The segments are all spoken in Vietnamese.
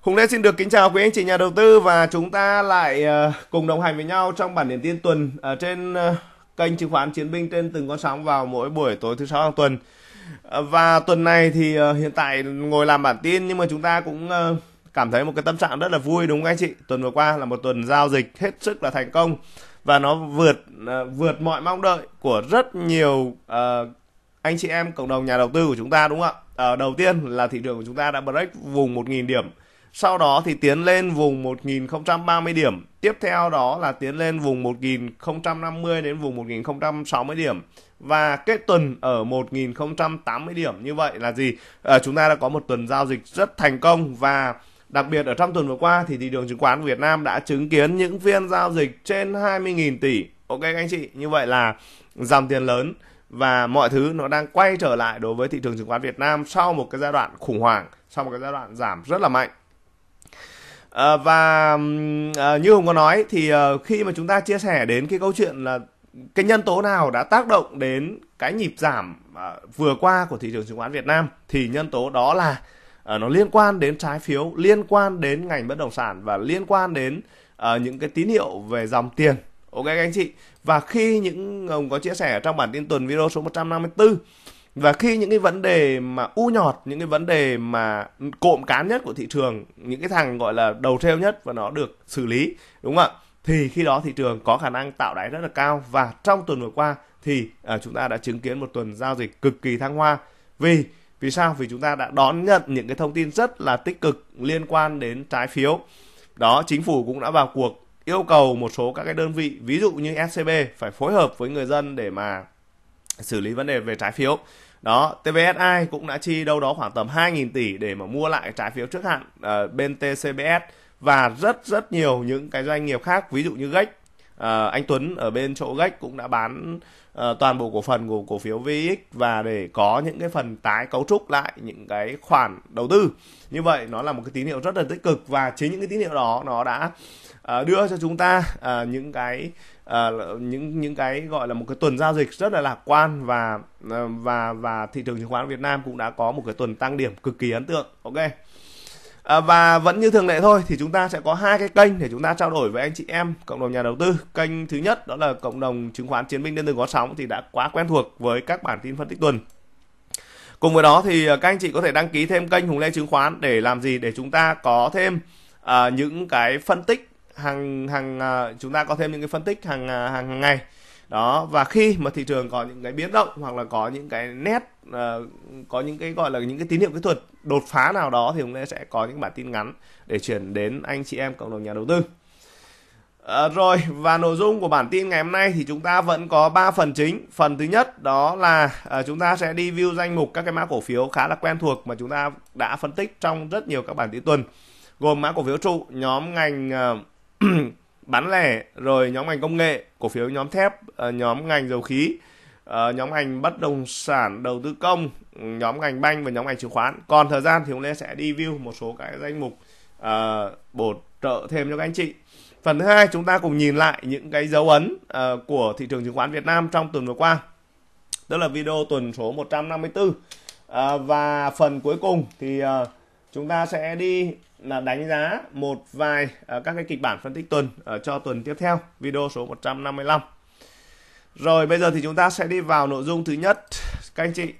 Hùng Lê xin được kính chào quý anh chị nhà đầu tư và chúng ta lại ờ, cùng đồng hành với nhau trong bản điểm tin tuần ở ờ, trên ờ, kênh chứng khoán Chiến binh trên từng con sóng vào mỗi buổi tối thứ sáu hàng tuần. Và tuần này thì hiện tại ngồi làm bản tin nhưng mà chúng ta cũng cảm thấy một cái tâm trạng rất là vui đúng không anh chị? Tuần vừa qua là một tuần giao dịch hết sức là thành công và nó vượt vượt mọi mong đợi của rất nhiều anh chị em cộng đồng nhà đầu tư của chúng ta đúng không ạ? Đầu tiên là thị trường của chúng ta đã break vùng 1.000 điểm sau đó thì tiến lên vùng 1030 điểm. Tiếp theo đó là tiến lên vùng 1050 đến vùng 1060 điểm và kết tuần ở 1080 điểm. Như vậy là gì? À, chúng ta đã có một tuần giao dịch rất thành công và Đặc biệt ở trong tuần vừa qua thì thị trường chứng khoán Việt Nam đã chứng kiến những phiên giao dịch trên 20.000 tỷ. Ok các anh chị, như vậy là dòng tiền lớn và mọi thứ nó đang quay trở lại đối với thị trường chứng khoán Việt Nam sau một cái giai đoạn khủng hoảng, sau một cái giai đoạn giảm rất là mạnh. Ờ, và à, như hùng có nói thì à, khi mà chúng ta chia sẻ đến cái câu chuyện là cái nhân tố nào đã tác động đến cái nhịp giảm à, vừa qua của thị trường chứng khoán Việt Nam thì nhân tố đó là à, nó liên quan đến trái phiếu liên quan đến ngành bất động sản và liên quan đến à, những cái tín hiệu về dòng tiền ok các anh chị và khi những ông có chia sẻ trong bản tin tuần video số 154 và khi những cái vấn đề mà u nhọt những cái vấn đề mà cộm cán nhất của thị trường những cái thằng gọi là đầu treo nhất và nó được xử lý đúng không ạ thì khi đó thị trường có khả năng tạo đáy rất là cao và trong tuần vừa qua thì à, chúng ta đã chứng kiến một tuần giao dịch cực kỳ thăng hoa vì vì sao vì chúng ta đã đón nhận những cái thông tin rất là tích cực liên quan đến trái phiếu đó chính phủ cũng đã vào cuộc yêu cầu một số các cái đơn vị ví dụ như scb phải phối hợp với người dân để mà xử lý vấn đề về trái phiếu đó TBSI cũng đã chi đâu đó khoảng tầm 2.000 tỷ để mà mua lại trái phiếu trước hạn uh, bên TCBS và rất rất nhiều những cái doanh nghiệp khác ví dụ như Gách à, anh Tuấn ở bên chỗ Gách cũng đã bán à, toàn bộ cổ phần của cổ phiếu VX và để có những cái phần tái cấu trúc lại những cái khoản đầu tư như vậy nó là một cái tín hiệu rất là tích cực và chính những cái tín hiệu đó nó đã à, đưa cho chúng ta à, những cái à, những những cái gọi là một cái tuần giao dịch rất là lạc quan và ờ, và và thị trường chứng khoán Việt Nam cũng đã có một cái tuần tăng điểm cực kỳ ấn tượng. Ok. À, và vẫn như thường lệ thôi thì chúng ta sẽ có hai cái kênh để chúng ta trao đổi với anh chị em cộng đồng nhà đầu tư. Kênh thứ nhất đó là cộng đồng chứng khoán chiến binh đơn từ có sóng thì đã quá quen thuộc với các bản tin phân tích tuần. Cùng với đó thì các anh chị có thể đăng ký thêm kênh Hùng Lê Chứng khoán để làm gì để chúng ta có thêm à, những cái phân tích hàng hàng à, chúng ta có thêm những cái phân tích à, hàng hàng ngày đó và khi mà thị trường có những cái biến động hoặc là có những cái nét uh, có những cái gọi là những cái tín hiệu kỹ thuật đột phá nào đó thì chúng ta sẽ có những bản tin ngắn để chuyển đến anh chị em cộng đồng nhà đầu tư À, rồi và nội dung của bản tin ngày hôm nay thì chúng ta vẫn có 3 phần chính. Phần thứ nhất đó là à, chúng ta sẽ đi view danh mục các cái mã cổ phiếu khá là quen thuộc mà chúng ta đã phân tích trong rất nhiều các bản tin tuần. Gồm mã cổ phiếu trụ, nhóm ngành à, bán lẻ rồi nhóm ngành công nghệ cổ phiếu nhóm thép ờ, nhóm ngành dầu khí ờ, nhóm ngành bất động sản đầu tư công nhóm ngành banh và nhóm ngành chứng khoán còn thời gian thì ông lê sẽ đi view một số cái danh mục ờ, bổ trợ thêm cho các anh chị phần thứ hai chúng ta cùng nhìn lại những cái dấu ấn của thị trường chứng khoán Việt Nam trong tuần vừa qua đó là video tuần số 154 uh, và phần cuối cùng thì uh, chúng ta sẽ đi là đánh giá một vài ờ, các cái kịch bản phân tích tuần ờ, cho tuần tiếp theo, video số 155. Rồi bây giờ thì chúng ta sẽ đi vào nội dung thứ nhất các anh chị.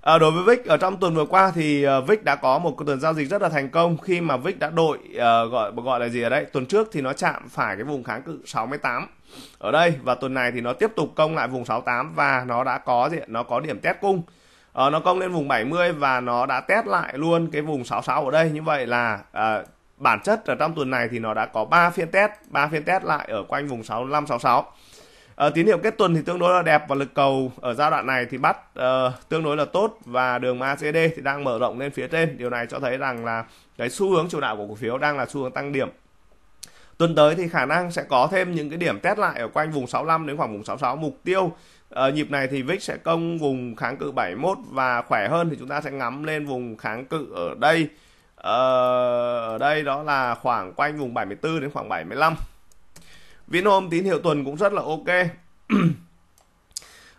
À, đối với VIX ở trong tuần vừa qua thì VIX đã có một tuần giao dịch rất là thành công khi mà VIX đã đội gọi gọi là gì ở đây tuần trước thì nó chạm phải cái vùng kháng cự 68 ở đây và tuần này thì nó tiếp tục công lại vùng 68 và nó đã có gì nó có điểm test cung uh, nó công lên vùng 70 và nó đã test lại luôn cái vùng 66 ở đây như vậy là uh, bản chất ở trong tuần này thì nó đã có 3 phiên test 3 phiên test lại ở quanh vùng 65 66 Ờ, tín hiệu kết tuần thì tương đối là đẹp và lực cầu ở giai đoạn này thì bắt uh, tương đối là tốt và đường MACD thì đang mở rộng lên phía trên điều này cho thấy rằng là cái xu hướng chủ đạo của cổ phiếu đang là xu hướng tăng điểm tuần tới thì khả năng sẽ có thêm những cái điểm test lại ở quanh vùng 65 đến khoảng vùng 66 mục tiêu ở ờ, nhịp này thì VIX sẽ công vùng kháng cự 71 và khỏe hơn thì chúng ta sẽ ngắm lên vùng kháng cự ở đây. Ờ, ở đây đó là khoảng quanh vùng 74 đến khoảng 75. Vinhome tín hiệu tuần cũng rất là ok.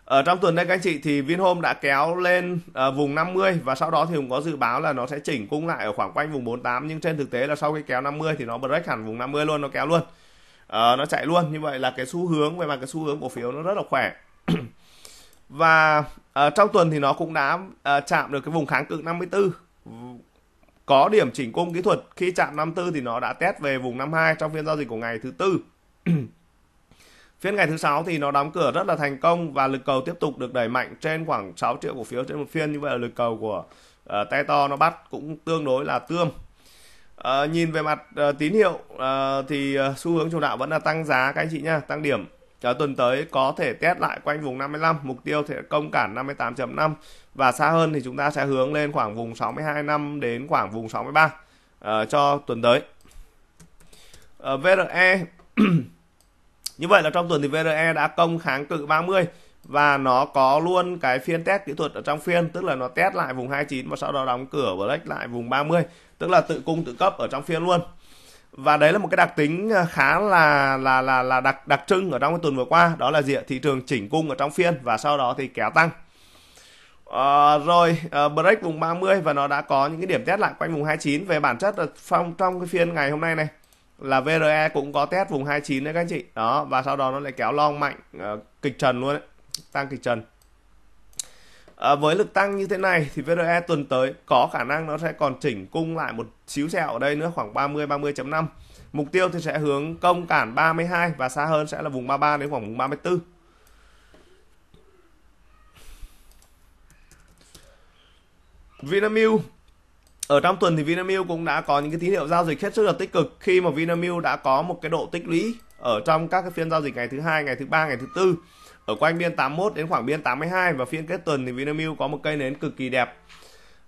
ở trong tuần đây các anh chị thì Vinhome đã kéo lên à, vùng 50 và sau đó thì cũng có dự báo là nó sẽ chỉnh cung lại ở khoảng quanh vùng 48 nhưng trên thực tế là sau khi kéo 50 thì nó break hẳn vùng 50 luôn nó kéo luôn à, nó chạy luôn như vậy là cái xu hướng về mặt cái xu hướng cổ phiếu nó rất là khỏe và uh, trong tuần thì nó cũng đã uh, chạm được cái vùng kháng cự 54 có điểm chỉnh cung kỹ thuật khi chạm 54 thì nó đã test về vùng 52 trong phiên giao dịch của ngày thứ tư phiên ngày thứ sáu thì nó đóng cửa rất là thành công và lực cầu tiếp tục được đẩy mạnh trên khoảng 6 triệu cổ phiếu trên một phiên như vậy là lực cầu của uh, tay to nó bắt cũng tương đối là tương uh, nhìn về mặt uh, tín hiệu uh, thì uh, xu hướng chủ đạo vẫn là tăng giá các anh chị nha tăng điểm cho tuần tới có thể test lại quanh vùng 55, mục tiêu thể công cản 58.5 và xa hơn thì chúng ta sẽ hướng lên khoảng vùng 62 năm đến khoảng vùng 63 uh, ờ, cho tuần tới. Uh, ờ, VRE Như vậy là trong tuần thì VRE đã công kháng cự 30 và nó có luôn cái phiên test kỹ thuật ở trong phiên tức là nó test lại vùng 29 và sau đó đóng cửa break lại vùng 30 tức là tự cung tự cấp ở trong phiên luôn và đấy là một cái đặc tính ờ, khá là là là là đặc đặc trưng ở trong cái tuần vừa qua đó là gì ạ thị trường chỉnh cung ở trong phiên và sau đó thì kéo tăng à, rồi à, break vùng 30 và nó đã có những cái điểm test lại quanh vùng 29 về bản chất là trong trong cái phiên ngày hôm nay này là VRE cũng có test vùng 29 đấy các anh chị đó và sau đó nó lại kéo long mạnh à, kịch trần luôn đấy tăng kịch trần À, với lực tăng như thế này thì VRE tuần tới có khả năng nó sẽ còn chỉnh cung lại một xíu xẹo ở đây nữa khoảng 30 30.5. Mục tiêu thì sẽ hướng công cản 32 và xa hơn sẽ là vùng 33 đến khoảng vùng 34. Vinamilk ở trong tuần thì Vinamilk cũng đã có những cái tín hiệu giao dịch hết sức là tích cực khi mà Vinamilk đã có một cái độ tích lũy ở trong các cái phiên giao dịch ngày thứ hai, ngày thứ ba, ngày thứ tư ở quanh biên 81 đến khoảng biên 82 và phiên kết tuần thì Vinamilk có một cây nến cực kỳ đẹp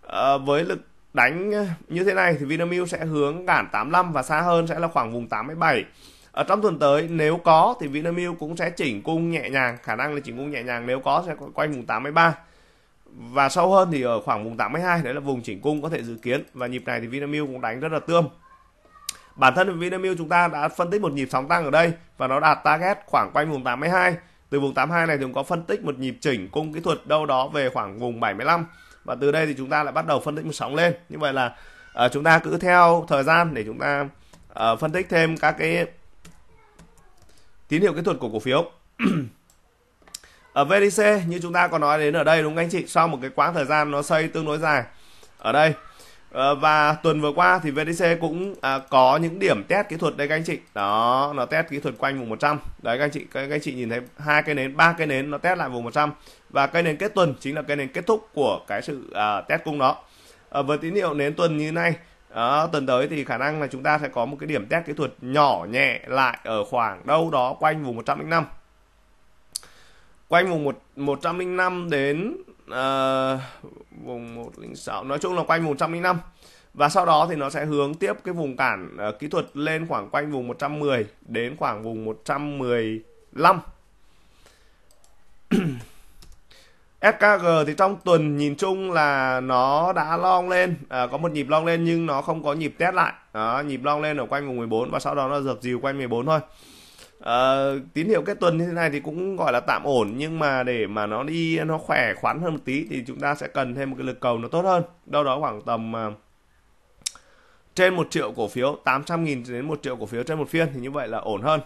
à, với lực đánh như thế này thì Vinamilk sẽ hướng cản 85 và xa hơn sẽ là khoảng vùng 87 ở trong tuần tới nếu có thì Vinamilk cũng sẽ chỉnh cung nhẹ nhàng khả năng là chỉnh cung nhẹ nhàng nếu có sẽ quanh vùng 83 và sâu hơn thì ở khoảng vùng 82 đấy là vùng chỉnh cung có thể dự kiến và nhịp này thì Vinamilk cũng đánh rất là tươm bản thân Vinamilk chúng ta đã phân tích một nhịp sóng tăng ở đây và nó đạt target khoảng quanh vùng 82 từ vùng 82 này thì cũng có phân tích một nhịp chỉnh cung kỹ thuật đâu đó về khoảng vùng 75 và từ đây thì chúng ta lại bắt đầu phân tích một sóng lên. Như vậy là uh, chúng ta cứ theo thời gian để chúng ta uh, phân tích thêm các cái tín hiệu kỹ thuật của cổ phiếu. ở VDC như chúng ta có nói đến ở đây đúng không anh chị? Sau một cái quãng thời gian nó xây tương đối dài ở đây Ờ, và tuần vừa qua thì VTC cũng à, có những điểm test kỹ thuật đấy các anh chị đó nó test kỹ thuật quanh vùng 100 đấy các anh chị các, anh chị nhìn thấy hai cây nến ba cây nến nó test lại vùng 100 và cây nến kết tuần chính là cây nến kết thúc của cái sự à, test cung đó à, với tín hiệu nến tuần như này đó, tuần tới thì khả năng là chúng ta sẽ có một cái điểm test kỹ thuật nhỏ nhẹ lại ở khoảng đâu đó quanh vùng 105 quanh vùng 1, 105 đến uh, vùng 106 nói chung là quanh vùng 105 và sau đó thì nó sẽ hướng tiếp cái vùng cản uh, kỹ thuật lên khoảng quanh vùng 110 đến khoảng vùng 115 SKG thì trong tuần nhìn chung là nó đã long lên à, có một nhịp long lên nhưng nó không có nhịp test lại à, nhịp long lên ở quanh vùng 14 và sau đó nó dập dìu quanh 14 thôi uh, tín hiệu cái tuần như thế này thì cũng gọi là tạm ổn nhưng mà để mà nó đi nó khỏe khoắn hơn một tí thì chúng ta sẽ cần thêm một cái lực cầu nó tốt hơn đâu đó khoảng tầm uh, trên một triệu cổ phiếu 800.000 đến một triệu cổ phiếu trên một phiên thì như vậy là ổn hơn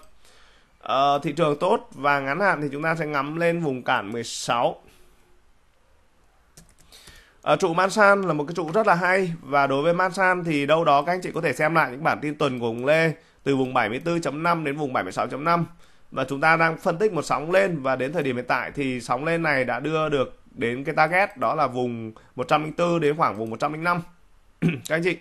uh, thị trường tốt và ngắn hạn thì chúng ta sẽ ngắm lên vùng cản 16 À, trụ Mansan là một cái trụ rất là hay và đối với Mansan thì đâu đó các anh chị có thể xem lại những bản tin tuần của ông Lê từ vùng 74.5 đến vùng 76.5 và chúng ta đang phân tích một sóng lên và đến thời điểm hiện tại thì sóng lên này đã đưa được đến cái target đó là vùng 104 đến khoảng vùng 105 các anh chị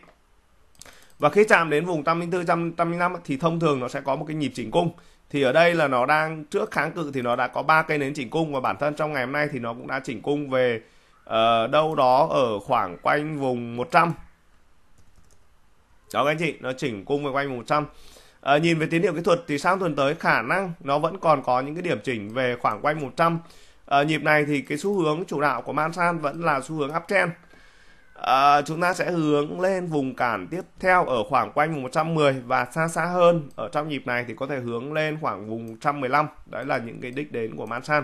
và khi chạm đến vùng 104 105 thì thông thường nó sẽ có một cái nhịp chỉnh cung thì ở đây là nó đang trước kháng cự thì nó đã có ba cây nến chỉnh cung và bản thân trong ngày hôm nay thì nó cũng đã chỉnh cung về uh, đâu đó ở khoảng quanh vùng 100 đó các anh chị nó chỉnh cung về quanh vùng 100 À, nhìn về tín hiệu kỹ thuật thì sang tuần tới khả năng nó vẫn còn có những cái điểm chỉnh về khoảng quanh 100. À, ờ, nhịp này thì cái xu hướng chủ đạo của Man San vẫn là xu hướng uptrend. À, ờ, chúng ta sẽ hướng lên vùng cản tiếp theo ở khoảng quanh vùng 110 và xa xa hơn ở trong nhịp này thì có thể hướng lên khoảng vùng 115. Đấy là những cái đích đến của Man San.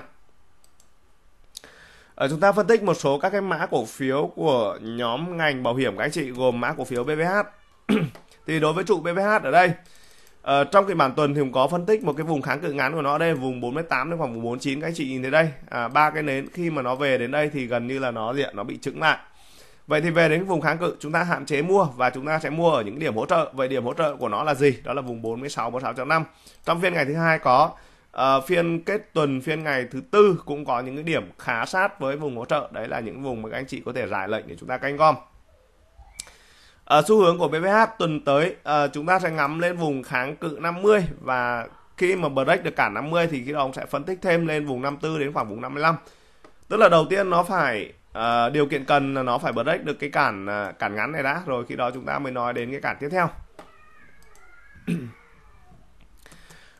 À, chúng ta phân tích một số các cái mã cổ phiếu của nhóm ngành bảo hiểm các anh chị gồm mã cổ phiếu BBH. thì đối với trụ BBH ở đây Ờ, trong cái bản tuần thì cũng có phân tích một cái vùng kháng cự ngắn của nó đây vùng 48 đến khoảng vùng 49 các anh chị nhìn thấy đây à, ba cái nến khi mà nó về đến đây thì gần như là nó diện nó bị trứng lại vậy thì về đến vùng kháng cự chúng ta hạn chế mua và chúng ta sẽ mua ở những điểm hỗ trợ vậy điểm hỗ trợ của nó là gì đó là vùng 46 46.5 trong phiên ngày thứ hai có uh, phiên kết tuần phiên ngày thứ tư cũng có những cái điểm khá sát với vùng hỗ trợ đấy là những vùng mà các anh chị có thể giải lệnh để chúng ta canh gom À, xu hướng của PPH tuần tới à, chúng ta sẽ ngắm lên vùng kháng cự 50 và khi mà break được cả 50 thì khi đó ông sẽ phân tích thêm lên vùng 54 đến khoảng vùng 55. Tức là đầu tiên nó phải à, điều kiện cần là nó phải break được cái cản cản ngắn này đã rồi khi đó chúng ta mới nói đến cái cản tiếp theo.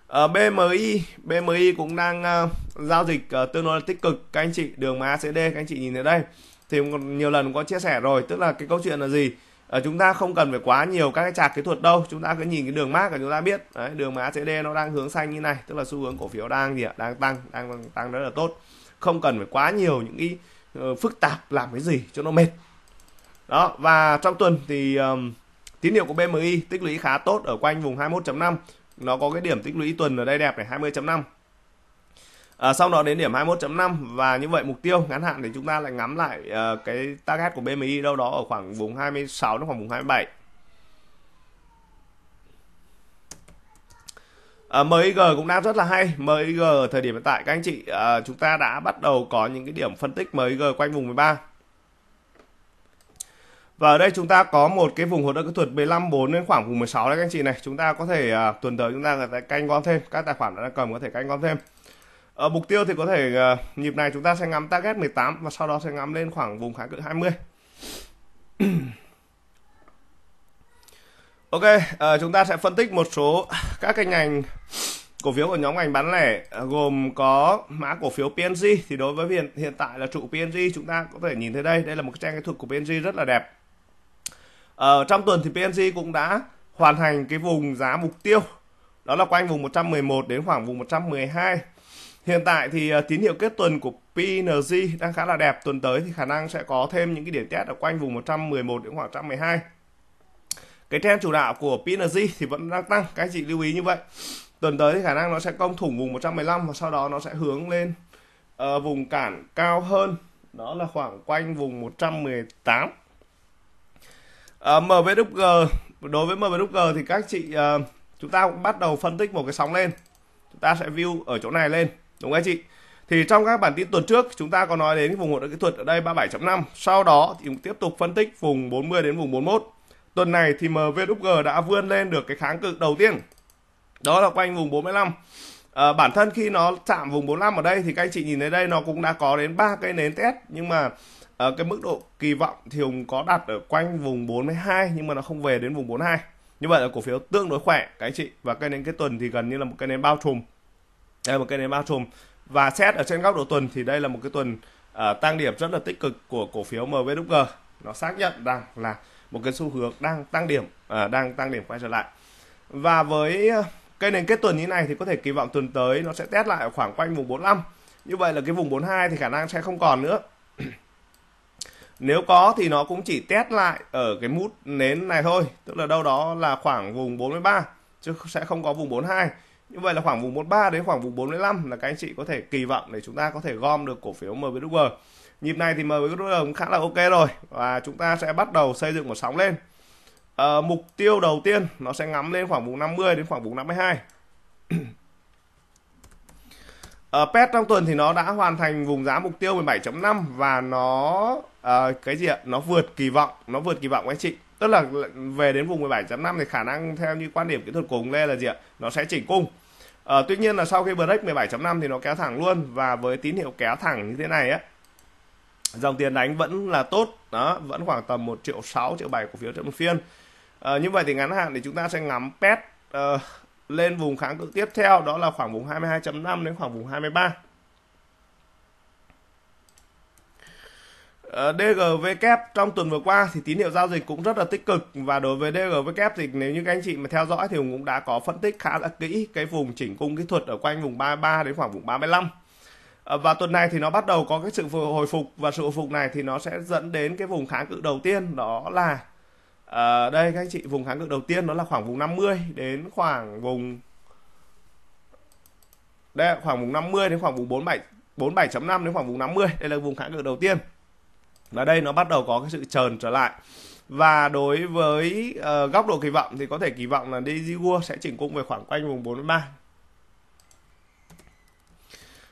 Ở BMI, BMI cũng đang uh, giao dịch uh, tương đối là tích cực các anh chị, đường MACD các anh chị nhìn thấy đây. Thì nhiều lần có chia sẻ rồi, tức là cái câu chuyện là gì? ở ờ, chúng ta không cần phải quá nhiều các cái trạc kỹ thuật đâu chúng ta cứ nhìn cái đường mát là chúng ta biết đấy, đường mà ACD nó đang hướng xanh như này tức là xu hướng cổ phiếu đang gì ạ đang tăng đang tăng rất là tốt không cần phải quá nhiều những cái uh, phức tạp làm cái gì cho nó mệt đó và trong tuần thì um, tín hiệu của BMI tích lũy khá tốt ở quanh vùng 21.5 nó có cái điểm tích lũy tuần ở đây đẹp này 20.5 À, sau đó đến điểm 21.5 và như vậy mục tiêu ngắn hạn thì chúng ta lại ngắm lại uh, cái target của BMI đâu đó ở khoảng vùng 26 đến khoảng vùng 27. À, MIG cũng đang rất là hay. MIG ở thời điểm hiện tại các anh chị à, chúng ta đã bắt đầu có những cái điểm phân tích MIG quanh vùng 13. Và ở đây chúng ta có một cái vùng hỗ trợ kỹ thuật 154 đến khoảng vùng 16 đấy các anh chị này. Chúng ta có thể à, tuần tới chúng ta có thể canh gom thêm, các tài khoản đã cầm có thể canh gom thêm. Ở ờ, mục tiêu thì có thể uh, nhịp này chúng ta sẽ ngắm target 18 và sau đó sẽ ngắm lên khoảng vùng kháng cự 20. ok, uh, chúng ta sẽ phân tích một số các cái ngành cổ phiếu của nhóm ngành bán lẻ uh, gồm có mã cổ phiếu PNG thì đối với hiện hiện tại là trụ PNG chúng ta có thể nhìn thấy đây, đây là một cái trang kỹ thuật của PNG rất là đẹp. Ờ, uh, trong tuần thì PNG cũng đã hoàn thành cái vùng giá mục tiêu đó là quanh vùng 111 đến khoảng vùng 112 Hiện tại thì ờ, tín hiệu kết tuần của PNG đang khá là đẹp, tuần tới thì khả năng sẽ có thêm những cái điểm test ở quanh vùng 111 đến khoảng 112. Cái trend chủ đạo của PNG thì vẫn đang tăng, các anh chị lưu ý như vậy. Tuần tới thì khả năng nó sẽ công thủng vùng 115 và sau đó nó sẽ hướng lên uh, vùng cản cao hơn, đó là khoảng quanh vùng 118. Uh, MVWG đối với MVWG thì các chị uh, chúng ta cũng bắt đầu phân tích một cái sóng lên. Chúng ta sẽ view ở chỗ này lên đúng không anh chị thì trong các bản tin tuần trước chúng ta có nói đến vùng hỗ trợ kỹ thuật ở đây 37.5 sau đó thì cũng tiếp tục phân tích vùng 40 đến vùng 41 tuần này thì MVWG đã vươn lên được cái kháng cự đầu tiên đó là quanh vùng 45 à, ờ, bản thân khi nó chạm vùng 45 ở đây thì các anh chị nhìn thấy đây nó cũng đã có đến ba cây nến test nhưng mà ở ờ, cái mức độ kỳ vọng thì Hùng có đặt ở quanh vùng 42 nhưng mà nó không về đến vùng 42 như vậy là cổ phiếu tương đối khỏe các anh chị và cây nến cái tuần thì gần như là một cây nến bao trùm đây là một cái nến bao trùm và xét ở trên góc độ tuần thì đây là một cái tuần uh, tăng điểm rất là tích cực của cổ phiếu MVG nó xác nhận rằng là một cái xu hướng đang tăng điểm uh, đang tăng điểm quay trở lại và với ờ, cây nền kết tuần như này thì có thể kỳ vọng tuần tới nó sẽ test lại ở khoảng quanh vùng 45 như vậy là cái vùng 42 thì khả năng sẽ không còn nữa nếu có thì nó cũng chỉ test lại ở cái mút nến này thôi tức là đâu đó là khoảng vùng 43 chứ sẽ không có vùng 42 như vậy là khoảng vùng 43 đến khoảng vùng 45 là các anh chị có thể kỳ vọng để chúng ta có thể gom được cổ phiếu MWR nhịp này thì MWR cũng khá là ok rồi và chúng ta sẽ bắt đầu xây dựng một sóng lên à, mục tiêu đầu tiên nó sẽ ngắm lên khoảng vùng 50 đến khoảng vùng 52 ở uh, PET trong tuần thì nó đã hoàn thành vùng giá mục tiêu 17.5 và nó uh, cái gì ạ? Nó vượt kỳ vọng, nó vượt kỳ vọng của anh chị tức là về đến vùng 17.5 thì khả năng theo như quan điểm kỹ thuật cùng ông là gì ạ nó sẽ chỉnh cung à, tuy nhiên là sau khi break 17.5 thì nó kéo thẳng luôn và với tín hiệu kéo thẳng như thế này á dòng tiền đánh vẫn là tốt đó vẫn khoảng tầm 1 triệu 6 triệu 7 cổ phiếu trong phiên à, như vậy thì ngắn hạn thì chúng ta sẽ ngắm pet uh, lên vùng kháng cự tiếp theo đó là khoảng vùng 22.5 đến khoảng vùng 23 Ờ, DGV trong tuần vừa qua thì tín hiệu giao dịch cũng rất là tích cực và đối với DGV thì nếu như các anh chị mà theo dõi thì cũng đã có phân tích khá là kỹ cái vùng chỉnh cung kỹ thuật ở quanh vùng 33 đến khoảng vùng 35 ờ, và tuần này thì nó bắt đầu có cái sự hồi phục và sự hồi phục này thì nó sẽ dẫn đến cái vùng kháng cự đầu tiên đó là ở ờ, đây các anh chị vùng kháng cự đầu tiên đó là khoảng vùng 50 đến khoảng vùng đây khoảng vùng 50 đến khoảng vùng 47 47.5 đến khoảng vùng 50 đây là vùng kháng cự đầu tiên và đây nó bắt đầu có cái sự trờn trở lại và đối với uh, góc độ kỳ vọng thì có thể kỳ vọng là Daisy World sẽ chỉnh cung về khoảng quanh vùng 43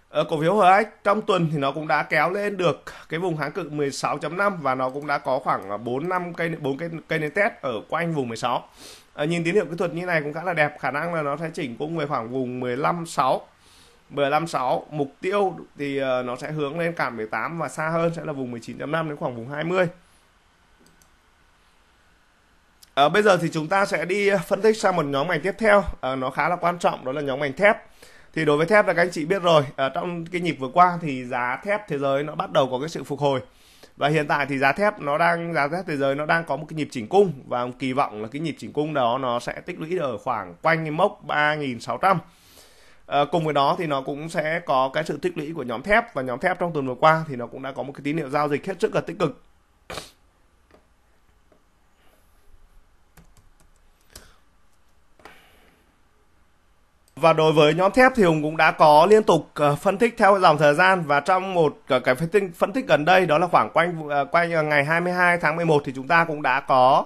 ở ờ, cổ phiếu HX trong tuần thì nó cũng đã kéo lên được cái vùng kháng cự 16.5 và nó cũng đã có khoảng 4 năm cây 4 cây cây nến test ở quanh vùng 16. À, ờ, nhìn tín hiệu kỹ thuật như này cũng khá là đẹp, khả năng là nó sẽ chỉnh cung về khoảng vùng 15 6 156 mục tiêu thì ờ, nó sẽ hướng lên cản 18 và xa hơn sẽ là vùng 19.5 đến khoảng vùng 20 à, ờ, bây giờ thì chúng ta sẽ đi ờ, phân tích sang một nhóm ngành tiếp theo à, nó khá là quan trọng đó là nhóm ngành thép thì đối với thép là các anh chị biết rồi à, trong cái nhịp vừa qua thì giá thép thế giới nó bắt đầu có cái sự phục hồi và hiện tại thì giá thép nó đang giá thép thế giới nó đang có một cái nhịp chỉnh cung và kỳ vọng là cái nhịp chỉnh cung đó nó sẽ tích lũy ở khoảng quanh cái mốc 3.600 Ờ, cùng với đó thì nó cũng sẽ có cái sự tích lũy của nhóm thép và nhóm thép trong tuần vừa qua thì nó cũng đã có một cái tín hiệu giao dịch hết sức là tích cực. Và đối với nhóm thép thì Hùng cũng đã có liên tục ờ, phân tích theo dòng thời gian và trong một ờ, cái phân tích, phân tích gần đây đó là khoảng quanh quanh ngày 22 tháng 11 thì chúng ta cũng đã có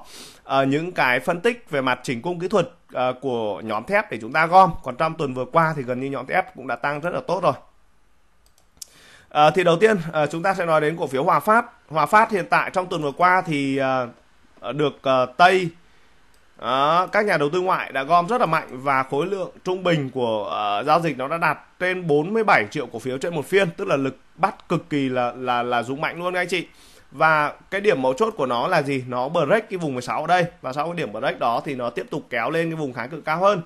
uh, những cái phân tích về mặt chỉnh cung kỹ thuật uh, của nhóm thép để chúng ta gom còn trong tuần vừa qua thì gần như nhóm thép cũng đã tăng rất là tốt rồi uh, thì đầu tiên uh, chúng ta sẽ nói đến cổ phiếu Hòa Phát Hòa Phát hiện tại trong tuần vừa qua thì uh, được uh, Tây đó, các nhà đầu tư ngoại đã gom rất là mạnh và khối lượng trung bình của uh, giao dịch nó đã đạt trên 47 triệu cổ phiếu trên một phiên, tức là lực bắt cực kỳ là là là dũng mạnh luôn các anh chị và cái điểm mấu chốt của nó là gì nó break cái vùng 16 ở đây và sau cái điểm break đó thì nó tiếp tục kéo lên cái vùng kháng cự cao hơn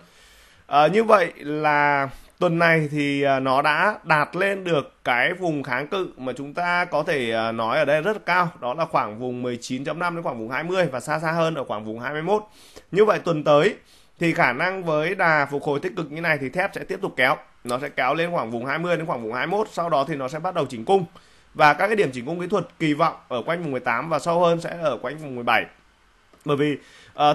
à, như vậy là tuần này thì ờ, nó đã đạt lên được cái vùng kháng cự mà chúng ta có thể ờ, nói ở đây rất là cao đó là khoảng vùng 19.5 đến khoảng vùng 20 và xa xa hơn ở khoảng vùng 21 như vậy tuần tới thì khả năng với đà phục hồi tích cực như này thì thép sẽ tiếp tục kéo nó sẽ kéo lên khoảng vùng 20 đến khoảng vùng 21 sau đó thì nó sẽ bắt đầu chỉnh cung và các cái điểm chỉnh cung kỹ thuật kỳ vọng ở quanh vùng 18 và sâu hơn sẽ ở quanh vùng 17 bởi vì uh,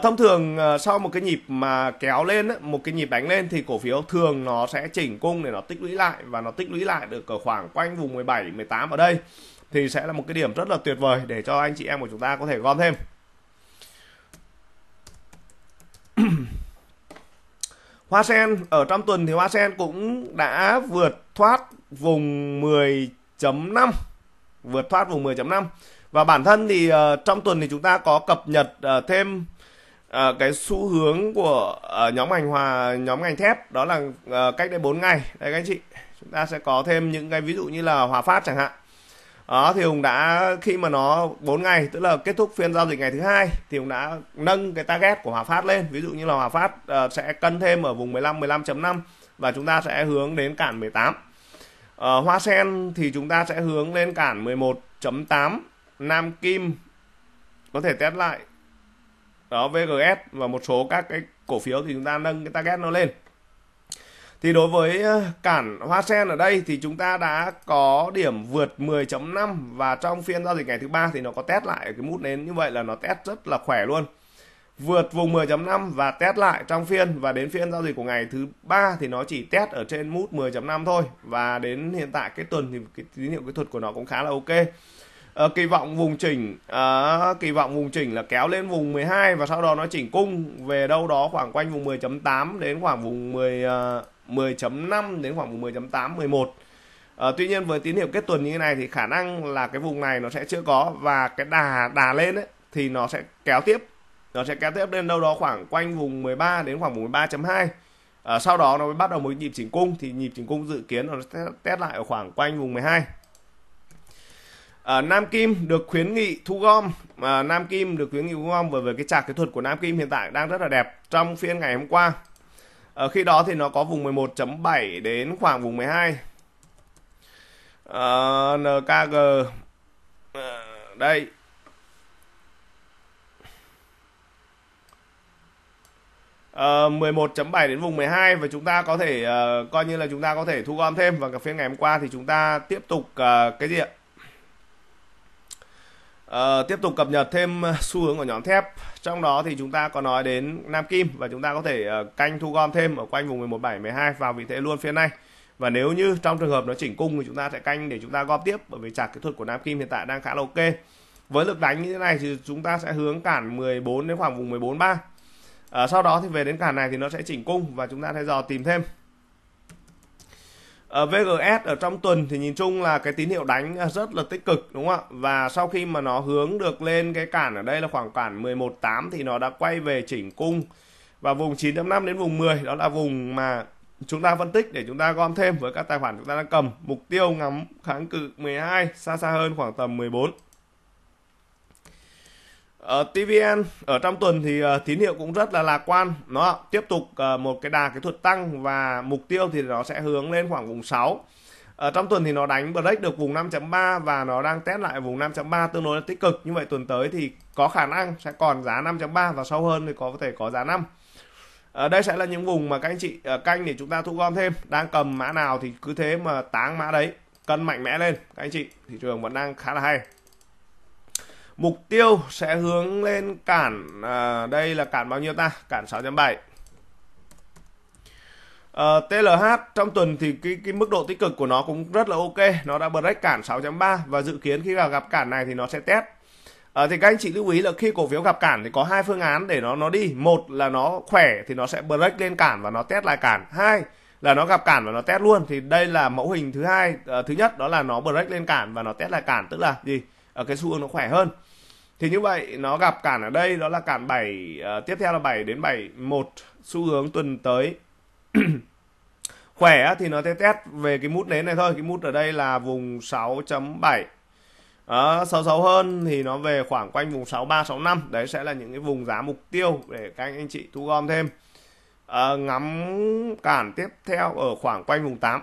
thông thường uh, sau một cái nhịp mà kéo lên ấy, một cái nhịp đánh lên thì cổ phiếu thường nó sẽ chỉnh cung để nó tích lũy lại và nó tích lũy lại được ở khoảng quanh vùng 17 18 ở đây thì sẽ là một cái điểm rất là tuyệt vời để cho anh chị em của chúng ta có thể gom thêm Hoa sen ở trong tuần thì Hoa sen cũng đã vượt thoát vùng 10.5 vượt thoát vùng 10.5 và bản thân thì uh, trong tuần thì chúng ta có cập nhật uh, thêm uh, cái xu hướng của uh, nhóm ngành hòa nhóm ngành thép đó là uh, cách đây 4 ngày đây các anh chị chúng ta sẽ có thêm những cái ví dụ như là hòa phát chẳng hạn đó thì hùng đã khi mà nó 4 ngày tức là kết thúc phiên giao dịch ngày thứ hai thì hùng đã nâng cái target của hòa phát lên ví dụ như là hòa phát uh, sẽ cân thêm ở vùng 15 15.5 và chúng ta sẽ hướng đến cản 18 Ờ, hoa sen thì chúng ta sẽ hướng lên cản 11.8 Nam Kim có thể test lại đó VGS và một số các cái cổ phiếu thì chúng ta nâng cái target nó lên thì đối với ờ, cản hoa sen ở đây thì chúng ta đã có điểm vượt 10.5 và trong phiên giao dịch ngày thứ ba thì nó có test lại cái mút nến như vậy là nó test rất là khỏe luôn vượt vùng 10.5 và test lại trong phiên và đến phiên giao dịch của ngày thứ ba thì nó chỉ test ở trên mút 10.5 thôi và đến hiện tại cái tuần thì cái tín hiệu kỹ thuật của nó cũng khá là ok uh, kỳ vọng vùng chỉnh uh, kỳ vọng vùng chỉnh là kéo lên vùng 12 và sau đó nó chỉnh cung về đâu đó khoảng quanh vùng 10.8 đến khoảng vùng 10 uh, 10.5 đến khoảng vùng 10.8 11 Uh, tuy nhiên với tín hiệu kết tuần như thế này thì khả năng là cái vùng này nó sẽ chưa có và cái đà đà lên ấy, thì nó sẽ kéo tiếp nó ờ, sẽ kéo tiếp lên đâu đó khoảng quanh vùng 13 đến khoảng vùng 13.2 à, ờ, sau đó nó mới bắt đầu một nhịp chỉnh cung thì nhịp chỉnh cung dự kiến nó sẽ test lại ở khoảng quanh vùng 12 À, ờ, Nam Kim được khuyến nghị thu gom à, Nam Kim được khuyến nghị thu gom và về cái chart kỹ thuật của Nam Kim hiện tại đang rất là đẹp trong phiên ngày hôm qua à, khi đó thì nó có vùng 11.7 đến khoảng vùng 12 à, NKG à, đây uh, ờ, 11.7 đến vùng 12 và chúng ta có thể uh, coi như là chúng ta có thể thu gom thêm và cả phiên ngày hôm qua thì chúng ta tiếp tục uh, cái gì ạ Uh, tiếp tục cập nhật thêm xu hướng của nhóm thép trong đó thì chúng ta có nói đến Nam Kim và chúng ta có thể uh, canh thu gom thêm ở quanh vùng 11.7, 12 vào vị thế luôn phía này và nếu như trong trường hợp nó chỉnh cung thì chúng ta sẽ canh để chúng ta gom tiếp bởi vì chạc kỹ thuật của Nam Kim hiện tại đang khá là ok với lực đánh như thế này thì chúng ta sẽ hướng cản 14 đến khoảng vùng 14 3 à, sau đó thì về đến cản này thì nó sẽ chỉnh cung và chúng ta sẽ dò tìm thêm ở ờ, VGS ở trong tuần thì nhìn chung là cái tín hiệu đánh ờ, rất là tích cực đúng không ạ và sau khi mà nó hướng được lên cái cản ở đây là khoảng cản 11.8 thì nó đã quay về chỉnh cung và vùng 9.5 đến vùng 10 đó là vùng mà chúng ta phân tích để chúng ta gom thêm với các tài khoản chúng ta đang cầm mục tiêu ngắm kháng cự 12 xa xa hơn khoảng tầm 14 ở ờ, TVN ở trong tuần thì uh, ờ, tín hiệu cũng rất là lạc quan nó tiếp tục uh, một cái đà kỹ thuật tăng và mục tiêu thì nó sẽ hướng lên khoảng vùng 6 ở trong tuần thì nó đánh break được vùng 5.3 và nó đang test lại vùng 5.3 tương đối là tích cực như vậy tuần tới thì có khả năng sẽ còn giá 5.3 và sâu hơn thì có thể có giá 5 ở đây sẽ là những vùng mà các anh chị canh để chúng ta thu gom thêm đang cầm mã nào thì cứ thế mà táng mã đấy cân mạnh mẽ lên các anh chị thị trường vẫn đang khá là hay mục tiêu sẽ hướng lên cản à, đây là cản bao nhiêu ta cản 6.7 Uh, TLH trong tuần thì cái cái mức độ tích cực của nó cũng rất là ok nó đã break cản 6.3 và dự kiến khi vào gặp cản này thì nó sẽ test uh, thì các anh chị lưu ý là khi cổ phiếu gặp cản thì có hai phương án để nó nó đi một là nó khỏe thì nó sẽ break lên cản và nó test lại cản hai là nó gặp cản và nó test luôn thì đây là mẫu hình thứ hai uh, thứ nhất đó là nó break lên cản và nó test lại cản tức là gì ở ờ, cái xu hướng nó khỏe hơn thì như vậy nó gặp cản ở đây đó là cản 7 uh, ờ, tiếp theo là 7 đến một xu hướng tuần tới khỏe thì nó sẽ test về cái mút nến này thôi cái mút ở đây là vùng 6.7 đó, ờ, xấu xấu hơn thì nó về khoảng quanh vùng 6365 đấy sẽ là những cái vùng giá mục tiêu để các anh, anh chị thu gom thêm à, ngắm cản tiếp theo ở khoảng quanh vùng 8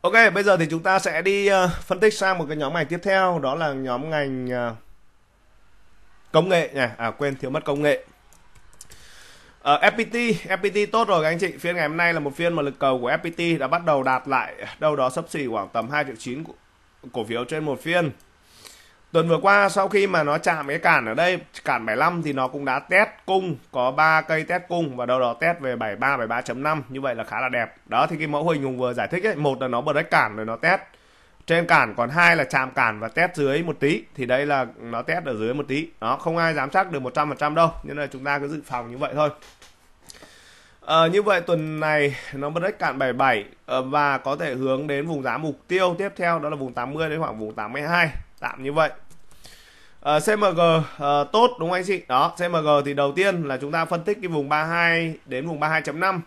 Ok bây giờ thì chúng ta sẽ đi uh, phân tích sang một cái nhóm ngành tiếp theo đó là nhóm ngành uh, công nghệ nhỉ à quên thiếu mất công nghệ ở ờ, uh, FPT, FPT tốt rồi các anh chị. Phiên ngày hôm nay là một phiên mà lực cầu của FPT đã bắt đầu đạt lại đâu đó sấp xỉ khoảng tầm 2 triệu chín cổ phiếu trên một phiên. Tuần vừa qua sau khi mà nó chạm cái cản ở đây, cản 75 thì nó cũng đã test cung, có 3 cây test cung và đâu đó test về 73, 73.5, như vậy là khá là đẹp. Đó thì cái mẫu hình Hùng vừa giải thích ấy, một là nó break cản rồi nó test trên cản còn hai là chạm cản và test dưới một tí thì đây là nó test ở dưới một tí nó không ai giám sát được 100% đâu nên là chúng ta cứ dự phòng như vậy thôi À, như vậy tuần này nó mất rách cạn 77 à, ờ, và có thể hướng đến vùng giá mục tiêu tiếp theo đó là vùng 80 đến khoảng vùng 82 tạm như vậy à, ờ, CMG à, tốt đúng không anh chị đó CMG thì đầu tiên là chúng ta phân tích cái vùng 32 đến vùng 32.5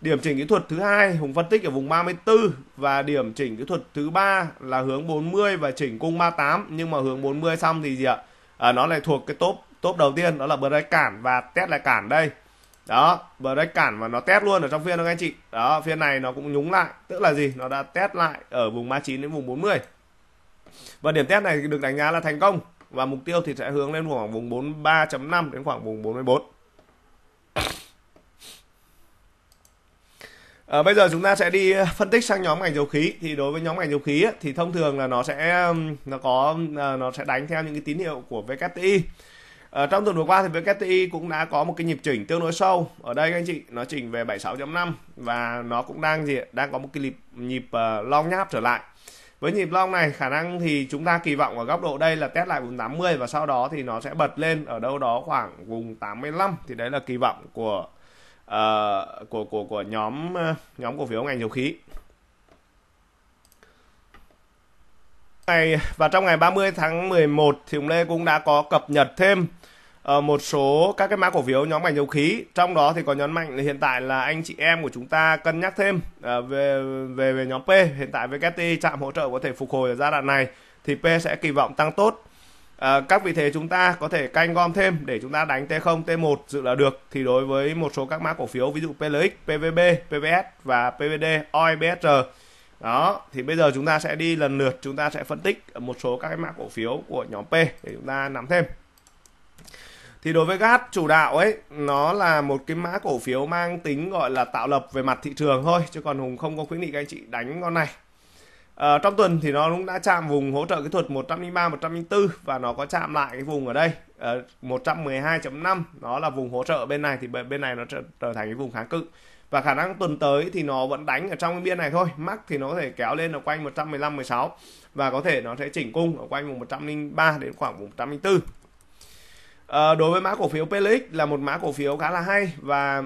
Điểm chỉnh kỹ thuật thứ hai Hùng phân tích ở vùng 34 và điểm chỉnh kỹ thuật thứ ba là hướng 40 và chỉnh cung 38 nhưng mà hướng 40 xong thì gì ạ? À, nó lại thuộc cái top top đầu tiên đó là break cản và test lại cản đây. Đó, break cản và nó test luôn ở trong phiên đó các anh chị. Đó, phiên này nó cũng nhúng lại, tức là gì? Nó đã test lại ở vùng 39 đến vùng 40. Và điểm test này được đánh giá là thành công và mục tiêu thì sẽ hướng lên khoảng vùng 43.5 đến khoảng vùng 44. À, bây giờ chúng ta sẽ đi ờ, phân tích sang nhóm ngành dầu khí thì đối với nhóm ngành dầu khí ấy, thì thông thường là nó sẽ nó có ờ, nó sẽ đánh theo những cái tín hiệu của VKTI à, trong tuần vừa qua thì VKTI cũng đã có một cái nhịp chỉnh tương đối sâu ở đây anh chị nó chỉnh về 76.5 và nó cũng đang gì đang có một cái nhịp nhịp long nháp trở lại với nhịp long này khả năng thì chúng ta kỳ vọng ở góc độ đây là test lại vùng 80 và sau đó thì nó sẽ bật lên ở đâu đó khoảng vùng 85 thì đấy là kỳ vọng của uh, của của của nhóm ờ, nhóm cổ phiếu ngành dầu khí ngày và trong ngày 30 tháng 11 thì ông Lê cũng đã có cập nhật thêm uh, một số các cái mã cổ phiếu nhóm ngành dầu khí trong đó thì có nhấn mạnh là hiện tại là anh chị em của chúng ta cân nhắc thêm uh, về về về nhóm P hiện tại VKT chạm hỗ trợ có thể phục hồi ở giai đoạn này thì P sẽ kỳ vọng tăng tốt À, các vị thế chúng ta có thể canh gom thêm để chúng ta đánh T0, T1 dự là được thì đối với một số các mã cổ phiếu ví dụ PLX, PVB, PVS và PVD, OIBSR đó thì bây giờ chúng ta sẽ đi lần lượt chúng ta sẽ phân tích một số các cái mã cổ phiếu của nhóm P để chúng ta nắm thêm thì đối với gas chủ đạo ấy nó là một cái mã cổ phiếu mang tính gọi là tạo lập về mặt thị trường thôi chứ còn hùng không có khuyến nghị các anh chị đánh con này À, trong tuần thì nó cũng đã chạm vùng hỗ trợ kỹ thuật 103 104 và nó có chạm lại cái vùng ở đây ở ờ, 112.5 nó là vùng hỗ trợ bên này thì bên này nó trở, trở thành cái vùng kháng cự và khả năng tuần tới thì nó vẫn đánh ở trong cái biên này thôi mắc thì nó có thể kéo lên ở quanh 115 16 và có thể nó sẽ chỉnh cung ở quanh vùng 103 đến khoảng vùng 104 à, ờ, đối với mã cổ phiếu PLX là một mã cổ phiếu khá là hay và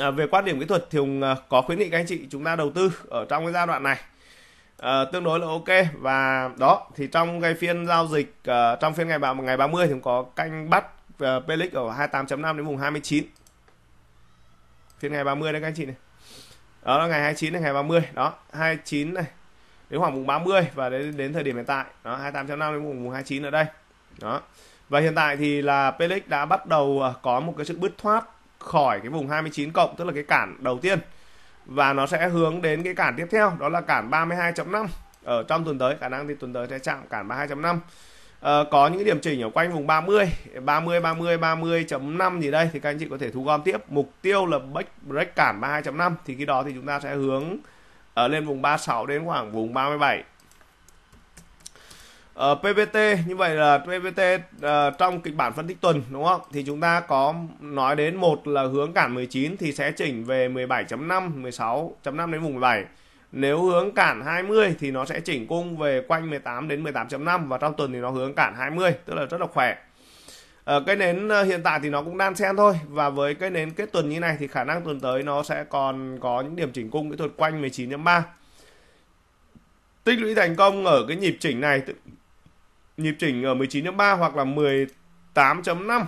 à, về quan điểm kỹ thuật thì Hùng có khuyến nghị các anh chị chúng ta đầu tư ở trong cái giai đoạn này Ờ, tương đối là ok và đó thì trong cái phiên giao dịch uh, trong phiên ngày ba ngày 30 thì cũng có canh bắt uh, ờ, Pelix ở 28.5 đến vùng 29 phiên ngày 30 đấy các anh chị này đó là ngày 29 đến ngày 30 đó 29 này đến khoảng vùng 30 và đến đến thời điểm hiện tại đó 28.5 đến vùng 29 ở đây đó và hiện tại thì là Pelix đã bắt đầu có một cái sự bứt thoát khỏi cái vùng 29 cộng tức là cái cản đầu tiên và nó sẽ hướng đến cái cản tiếp theo đó là cản 32.5 ở trong tuần tới khả năng thì tuần tới sẽ chạm cản 32.5 Ờ, có những điểm chỉnh ở quanh vùng 30 30 30 30.5 gì đây thì các anh chị có thể thu gom tiếp mục tiêu là break, break cản 32.5 thì khi đó thì chúng ta sẽ hướng ở ờ, lên vùng 36 đến khoảng vùng 37 Ờ, PVT như vậy là PVT uh, ờ, trong kịch bản phân tích tuần đúng không? Thì chúng ta có nói đến một là hướng cản 19 thì sẽ chỉnh về 17.5, 16.5 đến vùng 17. Nếu hướng cản 20 thì nó sẽ chỉnh cung về quanh 18 đến 18.5 và trong tuần thì nó hướng cản 20, tức là rất là khỏe. Uh, cái nến hiện tại thì nó cũng đan xen thôi và với cái nến kết tuần như này thì khả năng tuần tới nó sẽ còn có những điểm chỉnh cung kỹ thuật quanh 19.3 tích lũy thành công ở cái nhịp chỉnh này nhịp chỉnh ở 19.3 hoặc là 18.5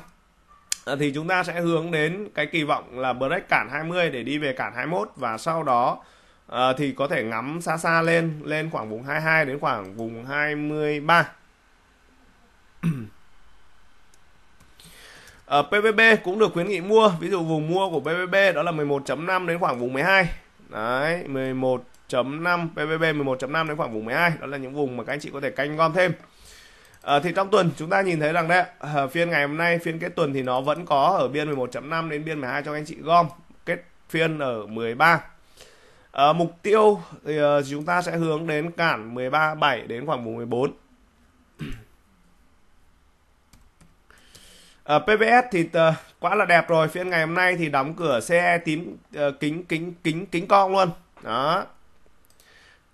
à, thì chúng ta sẽ hướng đến cái kỳ vọng là break cản 20 để đi về cản 21 và sau đó uh, thì có thể ngắm xa xa lên lên khoảng vùng 22 đến khoảng vùng 23 ở PVB cũng được khuyến nghị mua ví dụ vùng mua của PVB đó là 11.5 đến khoảng vùng 12 đấy 11.5 PVB 11.5 đến khoảng vùng 12 đó là những vùng mà các anh chị có thể canh gom thêm À, thì trong tuần chúng ta nhìn thấy rằng đấy à, phiên ngày hôm nay phiên kết tuần thì nó vẫn có ở biên 11.5 đến biên 12 cho anh chị gom kết phiên ở 13 à, ờ, mục tiêu thì à, chúng ta sẽ hướng đến cản 13.7 đến khoảng vùng 14 à, PPS thì à, quá là đẹp rồi phiên ngày hôm nay thì đóng cửa xe tím à, kính kính kính kính cong luôn đó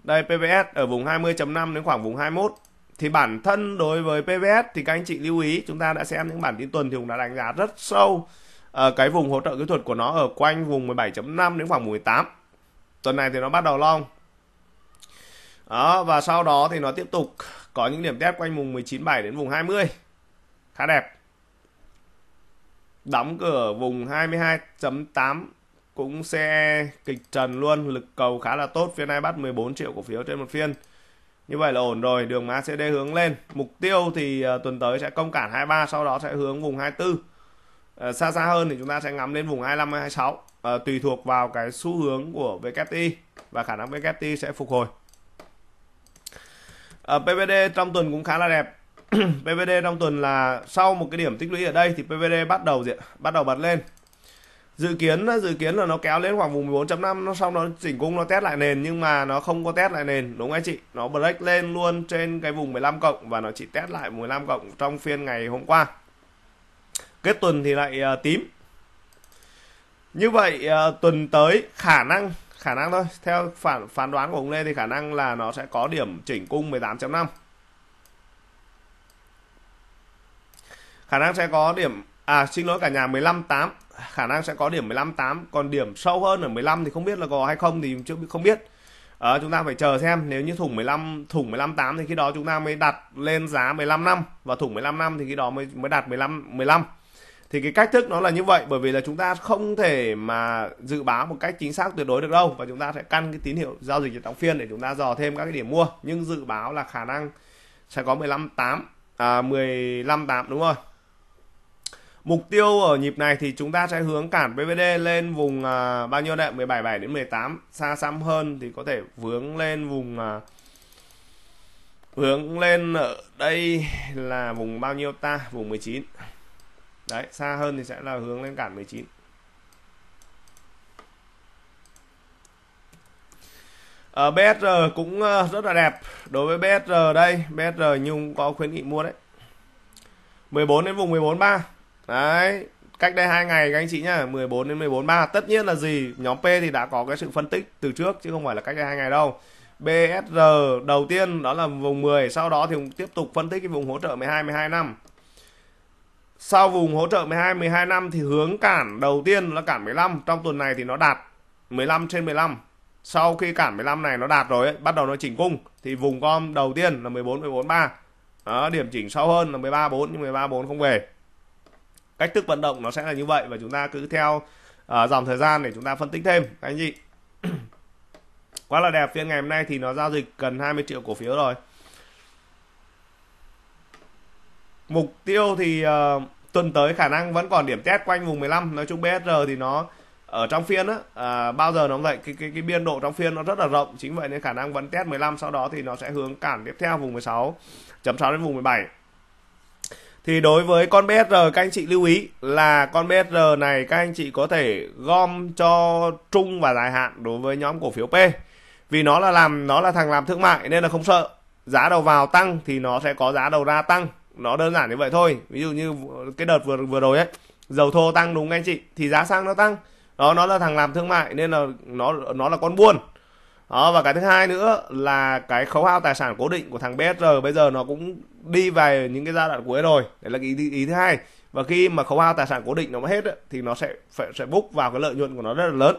đây PPS ở vùng 20.5 đến khoảng vùng 21 thì bản thân đối với PVS thì các anh chị lưu ý chúng ta đã xem những bản tin tuần thì cũng đã đánh giá rất sâu ở ờ, cái vùng hỗ trợ kỹ thuật của nó ở quanh vùng 17.5 đến khoảng 18 tuần này thì nó bắt đầu long đó và sau đó thì nó tiếp tục có những điểm test quanh vùng 19.7 đến vùng 20 khá đẹp đóng cửa vùng 22.8 cũng xe kịch trần luôn lực cầu khá là tốt phiên này bắt 14 triệu cổ phiếu trên một phiên như vậy là ổn rồi đường ACD hướng lên mục tiêu thì ờ, tuần tới sẽ công cản 23 sau đó sẽ hướng vùng 24 uh, ờ, xa xa hơn thì chúng ta sẽ ngắm lên vùng 25 26 uh, tùy thuộc vào cái xu hướng của VKT và khả năng VKT sẽ phục hồi uh, ờ, PVD trong tuần cũng khá là đẹp PVD trong tuần là sau một cái điểm tích lũy ở đây thì PVD bắt đầu gì bắt đầu bật lên dự kiến dự kiến là nó kéo lên khoảng vùng 14.5 nó xong nó chỉnh cung nó test lại nền nhưng mà nó không có test lại nền đúng không anh chị nó break lên luôn trên cái vùng 15 cộng và nó chỉ test lại 15 cộng trong phiên ngày hôm qua kết tuần thì lại uh, tím như vậy uh, tuần tới khả năng khả năng thôi theo phản phán đoán của ông Lê thì khả năng là nó sẽ có điểm chỉnh cung 18.5 khả năng sẽ có điểm à xin lỗi cả nhà 15,8 khả năng sẽ có điểm 15 8 còn điểm sâu hơn ở 15 thì không biết là có hay không thì chưa không biết à, chúng ta phải chờ xem nếu như thủng 15 thủng 15 8 thì khi đó chúng ta mới đặt lên giá 15 năm và thủng 15 năm thì khi đó mới mới đặt 15 15 thì cái cách thức nó là như vậy bởi vì là chúng ta không thể mà dự báo một cách chính xác tuyệt đối được đâu và chúng ta sẽ căn cái tín hiệu giao dịch trong phiên để chúng ta dò thêm các cái điểm mua nhưng dự báo là khả năng sẽ có 15 8 à, 15 8 đúng rồi Mục tiêu ở nhịp này thì chúng ta sẽ hướng cản BVD lên vùng à, bao nhiêu đệm 177 đến 18 xa xăm hơn thì có thể vướng lên vùng à, hướng lên ở đây là vùng bao nhiêu ta vùng 19 đấy xa hơn thì sẽ là hướng lên cản 19 à, BSR cũng ờ, rất là đẹp đối với BSR đây BSR nhưng có khuyến nghị mua đấy 14 đến vùng 14 3 đấy cách đây hai ngày các anh chị nhá 14 đến 14 3 tất nhiên là gì nhóm P thì đã có cái sự phân tích từ trước chứ không phải là cách đây hai ngày đâu BSR đầu tiên đó là vùng 10 sau đó thì tiếp tục phân tích cái vùng hỗ trợ 12 12 năm sau vùng hỗ trợ 12 12 năm thì hướng cản đầu tiên là cản 15 trong tuần này thì nó đạt 15 trên 15 sau khi cản 15 này nó đạt rồi ấy, bắt đầu nó chỉnh cung thì vùng com đầu tiên là 14 14 3 đó, điểm chỉnh sâu hơn là 13 4 nhưng 13 4 không về cách thức vận động nó sẽ là như vậy và chúng ta cứ theo uh, dòng thời gian để chúng ta phân tích thêm anh chị quá là đẹp phiên ngày hôm nay thì nó giao dịch gần 20 triệu cổ phiếu rồi mục tiêu thì uh, tuần tới khả năng vẫn còn điểm test quanh vùng 15 nói chung BSR thì nó ở trong phiên á à, bao giờ nó cũng vậy cái cái cái biên độ trong phiên nó rất là rộng chính vậy nên khả năng vẫn test 15 sau đó thì nó sẽ hướng cản tiếp theo vùng 16 chấm 6 đến vùng 17 thì đối với con BSR các anh chị lưu ý là con BSR này các anh chị có thể gom cho trung và dài hạn đối với nhóm cổ phiếu P vì nó là làm nó là thằng làm thương mại nên là không sợ giá đầu vào tăng thì nó sẽ có giá đầu ra tăng nó đơn giản như vậy thôi ví dụ như cái đợt vừa vừa rồi ấy dầu thô tăng đúng anh chị thì giá xăng nó tăng đó nó là thằng làm thương mại nên là nó nó là con buôn đó và cái thứ hai nữa là cái khấu hao tài sản cố định của thằng BSR bây giờ nó cũng đi về những cái giai đoạn cuối rồi đấy là cái ý, ý thứ hai và khi mà khấu hao tài sản cố định nó hết ấy, thì nó sẽ phải sẽ bốc vào cái lợi nhuận của nó rất là lớn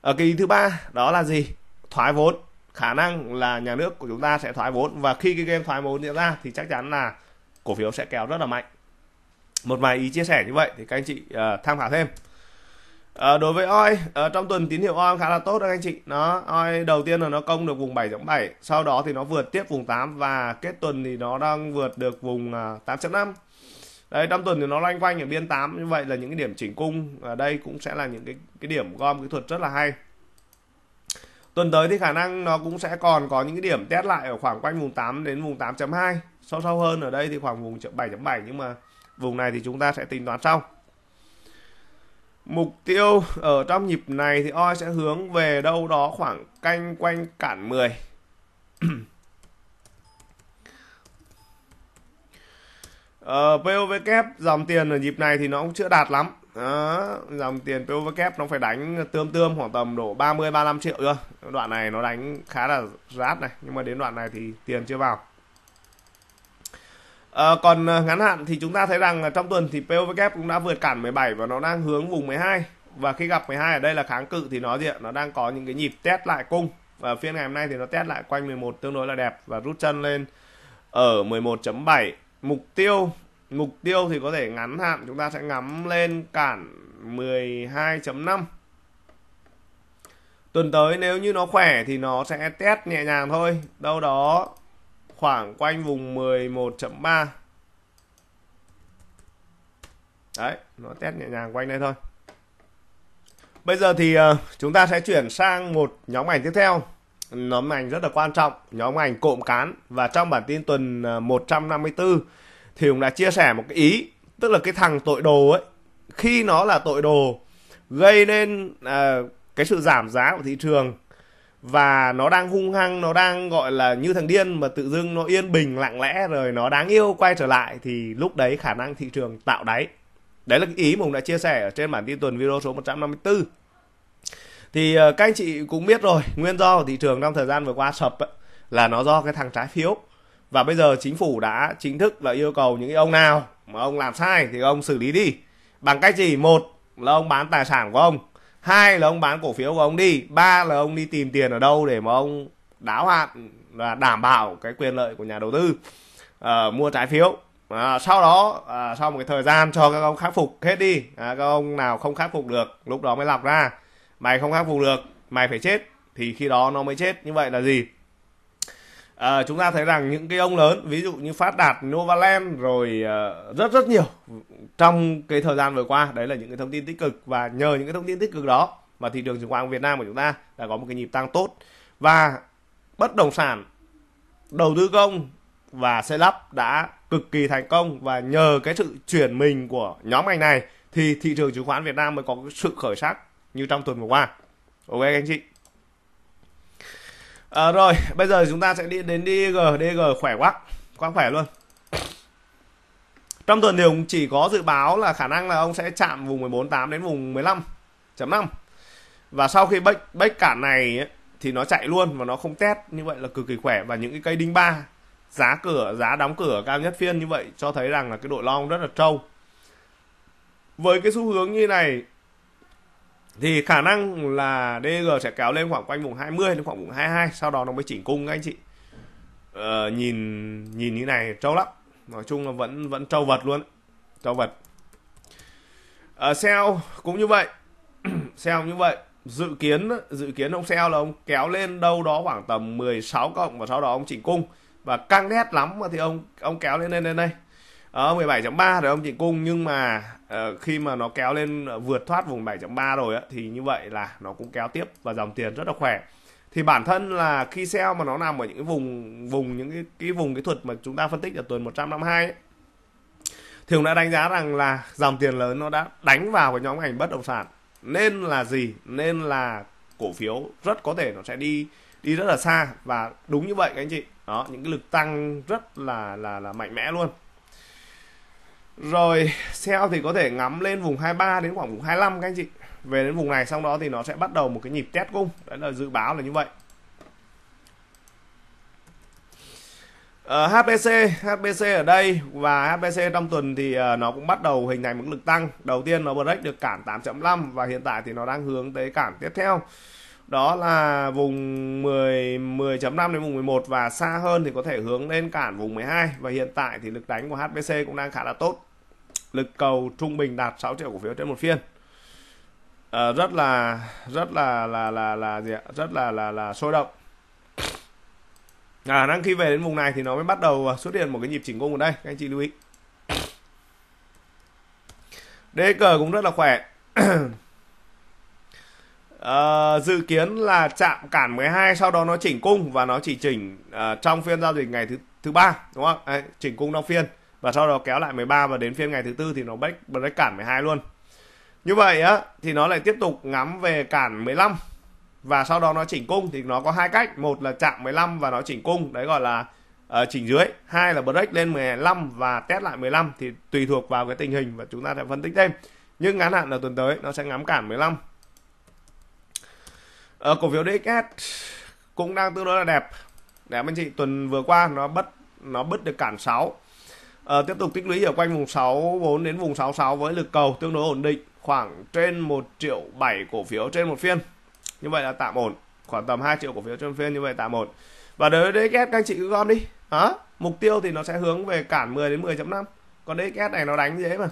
ở ờ, kỳ thứ ba đó là gì thoái vốn khả năng là nhà nước của chúng ta sẽ thoái vốn và khi cái game thoái vốn diễn ra thì chắc chắn là cổ phiếu sẽ kéo rất là mạnh một vài ý chia sẻ như vậy thì các anh chị uh, tham khảo thêm À, đối với oi à, trong tuần tín hiệu oi khá là tốt các anh chị nó oi đầu tiên là nó công được vùng 7.7 sau đó thì nó vượt tiếp vùng 8 và kết tuần thì nó đang vượt được vùng 8.5 ờ, đây trong tuần thì nó loanh quanh ở biên 8 như vậy là những cái điểm chỉnh cung ở đây cũng sẽ là những cái cái điểm gom kỹ thuật rất là hay tuần tới thì khả năng nó cũng sẽ còn có những cái điểm test lại ở khoảng quanh vùng 8 đến vùng 8.2 sâu sâu hơn ở đây thì khoảng vùng 7.7 nhưng mà vùng này thì chúng ta sẽ tính toán sau Mục tiêu ở trong nhịp này thì OI sẽ hướng về đâu đó khoảng canh quanh cản 10. Ờ, POV kép dòng tiền ở nhịp này thì nó cũng chưa đạt lắm đó, dòng tiền POV kép nó phải đánh tươm tươm khoảng tầm đổ 30 35 triệu cơ đoạn này nó đánh khá là rát này nhưng mà đến đoạn này thì tiền chưa vào Ờ, còn ờ, ngắn hạn thì chúng ta thấy rằng là trong tuần thì POV cũng đã vượt cản 17 và nó đang hướng vùng 12 và khi gặp 12 ở đây là kháng cự thì nó gì ạ? Nó đang có những cái nhịp test lại cung và phiên ngày hôm nay thì nó test lại quanh 11 tương đối là đẹp và rút chân lên ở 11.7 mục tiêu mục tiêu thì có thể ngắn hạn chúng ta sẽ ngắm lên cản 12.5 tuần tới nếu như nó khỏe thì nó sẽ test nhẹ nhàng thôi đâu đó khoảng quanh vùng 11.3 đấy nó test nhẹ nhàng quanh đây thôi bây giờ thì ờ, chúng ta sẽ chuyển sang một nhóm ảnh tiếp theo nhóm ảnh rất là quan trọng nhóm ảnh cộm cán và trong bản tin tuần 154 ờ, thì cũng đã chia sẻ một cái ý tức là cái thằng tội đồ ấy khi nó là tội đồ gây nên à, cái sự giảm giá của thị trường và nó đang hung hăng nó đang gọi là như thằng điên mà tự dưng nó yên bình lặng lẽ rồi nó đáng yêu quay trở lại thì lúc đấy khả năng thị trường tạo đáy đấy là cái ý mà hùng đã chia sẻ ở trên bản tin tuần video số 154 thì ờ, các anh chị cũng biết rồi nguyên do của thị trường trong thời gian vừa qua sập là nó do cái thằng trái phiếu và bây giờ chính phủ đã chính thức là yêu cầu những ông nào mà ông làm sai thì ông xử lý đi bằng cách gì một là ông bán tài sản của ông hai là ông bán cổ phiếu của ông đi ba là ông đi tìm tiền ở đâu để mà ông đáo hạn và đảm bảo cái quyền lợi của nhà đầu tư à, mua trái phiếu à, sau đó à, sau một cái thời gian cho các ông khắc phục hết đi à, các ông nào không khắc phục được lúc đó mới lọc ra mày không khắc phục được mày phải chết thì khi đó nó mới chết như vậy là gì à, chúng ta thấy rằng những cái ông lớn ví dụ như phát đạt novaland rồi uh, rất rất nhiều trong cái thời gian vừa qua đấy là những cái thông tin tích cực và nhờ những cái thông tin tích cực đó mà thị trường chứng khoán việt nam của chúng ta đã có một cái nhịp tăng tốt và bất động sản đầu tư công và xây lắp đã cực kỳ thành công và nhờ cái sự chuyển mình của nhóm ngành này thì thị trường chứng khoán Việt Nam mới có sự khởi sắc như trong tuần vừa qua. Ok anh chị à, rồi bây giờ chúng ta sẽ đi đến DG DG khỏe quá quá khỏe luôn trong tuần thì ông chỉ có dự báo là khả năng là ông sẽ chạm vùng 14.8 đến vùng 15.5 và sau khi bách bách cản này thì nó chạy luôn và nó không test như vậy là cực kỳ khỏe và những cái cây đinh ba giá cửa giá đóng cửa cao nhất phiên như vậy cho thấy rằng là cái đội long rất là trâu với cái xu hướng như này thì khả năng là DG sẽ kéo lên khoảng quanh vùng 20 đến khoảng vùng 22 sau đó nó mới chỉnh cung các anh chị ờ, nhìn nhìn như này trâu lắm nói chung là vẫn vẫn trâu vật luôn trâu vật ờ, sell cũng như vậy sell như vậy dự kiến dự kiến ông sell là ông kéo lên đâu đó khoảng tầm 16 cộng và sau đó ông chỉnh cung và căng nét lắm mà thì ông ông kéo lên lên lên đây Ờ, 17.3 rồi ông chị cung nhưng mà uh, khi mà nó kéo lên ờ, vượt thoát vùng 7.3 rồi á, thì như vậy là nó cũng kéo tiếp và dòng tiền rất là khỏe thì bản thân là khi sell mà nó nằm ở những cái vùng vùng những cái, cái vùng kỹ thuật mà chúng ta phân tích ở tuần 152 ấy, thì cũng đã đánh giá rằng là dòng tiền lớn nó đã đánh vào cái nhóm ngành bất động sản nên là gì nên là cổ phiếu rất có thể nó sẽ đi đi rất là xa và đúng như vậy các anh chị đó những cái lực tăng rất là là là mạnh mẽ luôn rồi sell thì có thể ngắm lên vùng 23 đến khoảng vùng 25 các anh chị về đến vùng này xong đó thì nó sẽ bắt đầu một cái nhịp test cung đấy là dự báo là như vậy Uh, ờ, HPC, HPC ở đây và HPC trong tuần thì ờ, nó cũng bắt đầu hình thành một lực tăng. Đầu tiên nó break được cản 8.5 và hiện tại thì nó đang hướng tới cản tiếp theo. Đó là vùng 10 10.5 đến vùng 11 và xa hơn thì có thể hướng lên cản vùng 12 và hiện tại thì lực đánh của HPC cũng đang khá là tốt lực cầu trung bình đạt 6 triệu cổ phiếu trên một phiên à, rất là rất là là là là gì ạ? rất là là là sôi động à, năng khi về đến vùng này thì nó mới bắt đầu à, xuất hiện một cái nhịp chỉnh cung ở đây các anh chị lưu ý đế cờ cũng rất là khỏe à, dự kiến là chạm cản 12 sau đó nó chỉnh cung và nó chỉ chỉnh uh, trong phiên giao dịch ngày thứ thứ ba đúng không? Đấy, chỉnh cung trong phiên và sau đó kéo lại 13 và đến phiên ngày thứ tư thì nó break break cản 12 luôn như vậy á thì nó lại tiếp tục ngắm về cản 15 và sau đó nó chỉnh cung thì nó có hai cách một là chạm 15 và nó chỉnh cung đấy gọi là uh, chỉnh dưới hai là break lên 15 và test lại 15 thì tùy thuộc vào cái tình hình và chúng ta sẽ phân tích thêm nhưng ngắn hạn là tuần tới nó sẽ ngắm cản 15 ở ờ, cổ phiếu DXS cũng đang tương đối là đẹp đẹp anh chị tuần vừa qua nó bất nó bứt được cản 6 À, tiếp tục tích lũy ở quanh vùng 64 đến vùng 66 với lực cầu tương đối ổn định khoảng trên 1 triệu 7 cổ phiếu trên một phiên. Như vậy là tạm ổn, khoảng tầm 2 triệu cổ phiếu trên phiên như vậy tạm ổn. Và đối với DXS các anh chị cứ gom đi. Đó, mục tiêu thì nó sẽ hướng về cản 10 đến 10.5. Còn DXS này nó đánh dễ mà.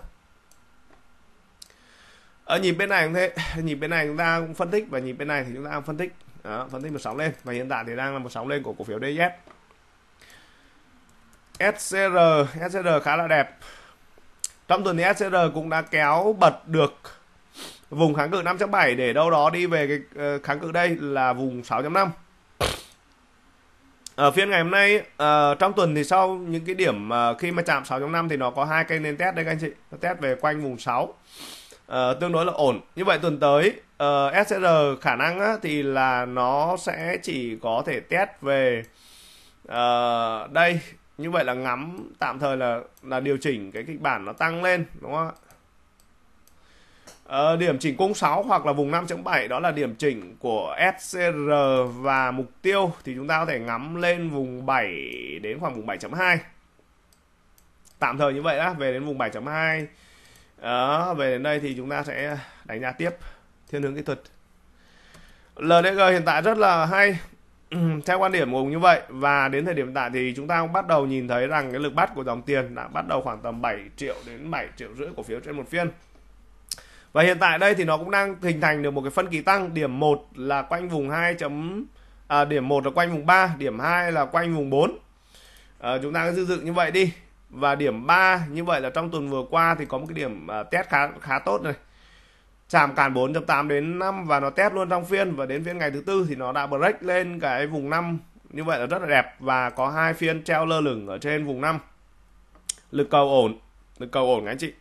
Ở ờ, nhịp bên này cũng thế, nhịp bên này chúng ta cũng phân tích và nhịp bên này thì chúng ta cũng phân tích. Đó, phân tích một sóng lên và hiện tại thì đang là một sóng lên của cổ phiếu DXS. SCR SCR khá là đẹp trong tuần thì SCR cũng đã kéo bật được vùng kháng cự 5.7 để đâu đó đi về cái ờ, kháng cự đây là vùng 6.5 ở phiên ngày hôm nay ờ, trong tuần thì sau những cái điểm ờ, khi mà chạm 6.5 thì nó có hai cây nến test đây các anh chị nó test về quanh vùng 6 tương đối là ổn như vậy tuần tới uh, SR khả năng thì là nó sẽ chỉ có thể test về đây như vậy là ngắm tạm thời là là điều chỉnh cái kịch bản nó tăng lên đúng không ạ ờ, điểm chỉnh cung 6 hoặc là vùng 5.7 đó là điểm chỉnh của SCR và mục tiêu thì chúng ta có thể ngắm lên vùng 7 đến khoảng vùng 7.2 tạm thời như vậy đó về đến vùng 7.2 đó, ờ, về đến đây thì chúng ta sẽ đánh giá tiếp thiên hướng kỹ thuật LDG hiện tại rất là hay Ừ, theo quan điểm của Hùng như vậy và đến thời điểm tại thì chúng ta cũng bắt đầu nhìn thấy rằng cái lực bắt của dòng tiền đã bắt đầu khoảng tầm 7 triệu đến 7 triệu rưỡi cổ phiếu trên một phiên và hiện tại đây thì nó cũng đang hình thành được một cái phân kỳ tăng điểm 1 là quanh vùng 2 chấm à, điểm 1 là quanh vùng 3 điểm 2 là quanh vùng 4 à, ờ, chúng ta cứ dự dự như vậy đi và điểm 3 như vậy là trong tuần vừa qua thì có một cái điểm à, test khá khá tốt này chạm cản 4.8 đến 5 và nó test luôn trong phiên và đến phiên ngày thứ tư thì nó đã break lên cái vùng 5 như vậy là rất là đẹp và có hai phiên treo lơ lửng ở trên vùng 5 lực cầu ổn lực cầu ổn anh chị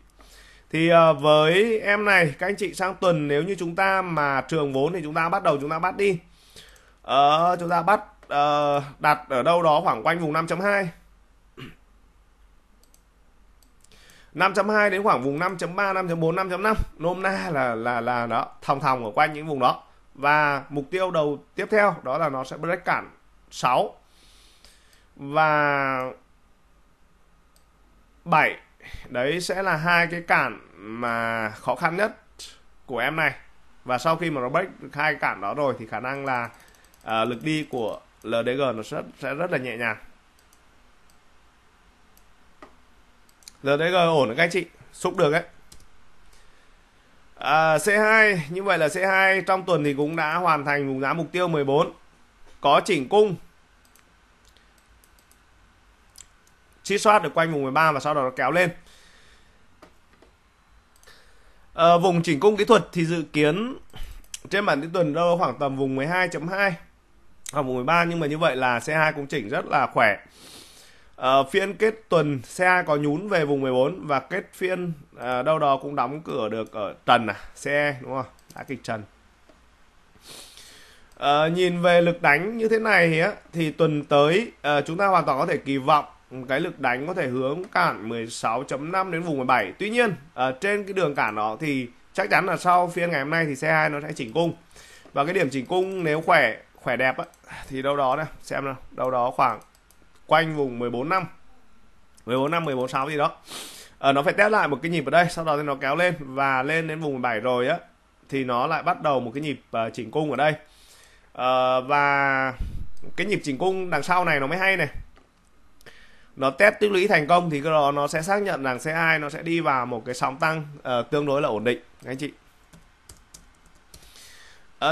thì ờ, với em này các anh chị sang tuần nếu như chúng ta mà trường vốn thì chúng ta bắt đầu chúng ta bắt đi ờ, chúng ta bắt uh, đặt ở đâu đó khoảng quanh vùng 5.2 5.2 đến khoảng vùng 5.3 5.4 5.5 nôm na là là là đó thòng thòng ở quanh những vùng đó và mục tiêu đầu tiếp theo đó là nó sẽ break cản 6 và 7 đấy sẽ là hai cái cản mà khó khăn nhất của em này và sau khi mà nó break được hai cản đó rồi thì khả năng là uh, lực đi của LDG nó sẽ, sẽ rất là nhẹ nhàng giờ đấy rồi ổn các anh chị xúc được đấy à, C2 như vậy là C2 trong tuần thì cũng đã hoàn thành vùng giá mục tiêu 14 có chỉnh cung chi soát được quanh vùng 13 và sau đó nó kéo lên à, vùng chỉnh cung kỹ thuật thì dự kiến trên bản tin tuần đâu khoảng tầm vùng 12.2 hoặc vùng 13 nhưng mà như vậy là C2 cũng chỉnh rất là khỏe Uh, phiên kết tuần xe có nhún về vùng 14 và kết phiên uh, đâu đó cũng đóng cửa được ở trần à xe đúng không đã kịch trần uh, nhìn về lực đánh như thế này á thì tuần tới uh, chúng ta hoàn toàn có thể kỳ vọng cái lực đánh có thể hướng cản 16.5 đến vùng 17 tuy nhiên uh, trên cái đường cản đó thì chắc chắn là sau phiên ngày hôm nay thì xe 2 nó sẽ chỉnh cung và cái điểm chỉnh cung nếu khỏe khỏe đẹp á, thì đâu đó này xem nào đâu đó khoảng quanh vùng 14 năm 14 năm 14 6 gì đó à, nó phải test lại một cái nhịp ở đây sau đó thì nó kéo lên và lên đến vùng 17 rồi á thì nó lại bắt đầu một cái nhịp uh, chỉnh cung ở đây uh, và cái nhịp chỉnh cung đằng sau này nó mới hay này nó test tích lũy thành công thì cái đó nó sẽ xác nhận rằng xe 2 nó sẽ đi vào một cái sóng tăng uh, tương đối là ổn định anh chị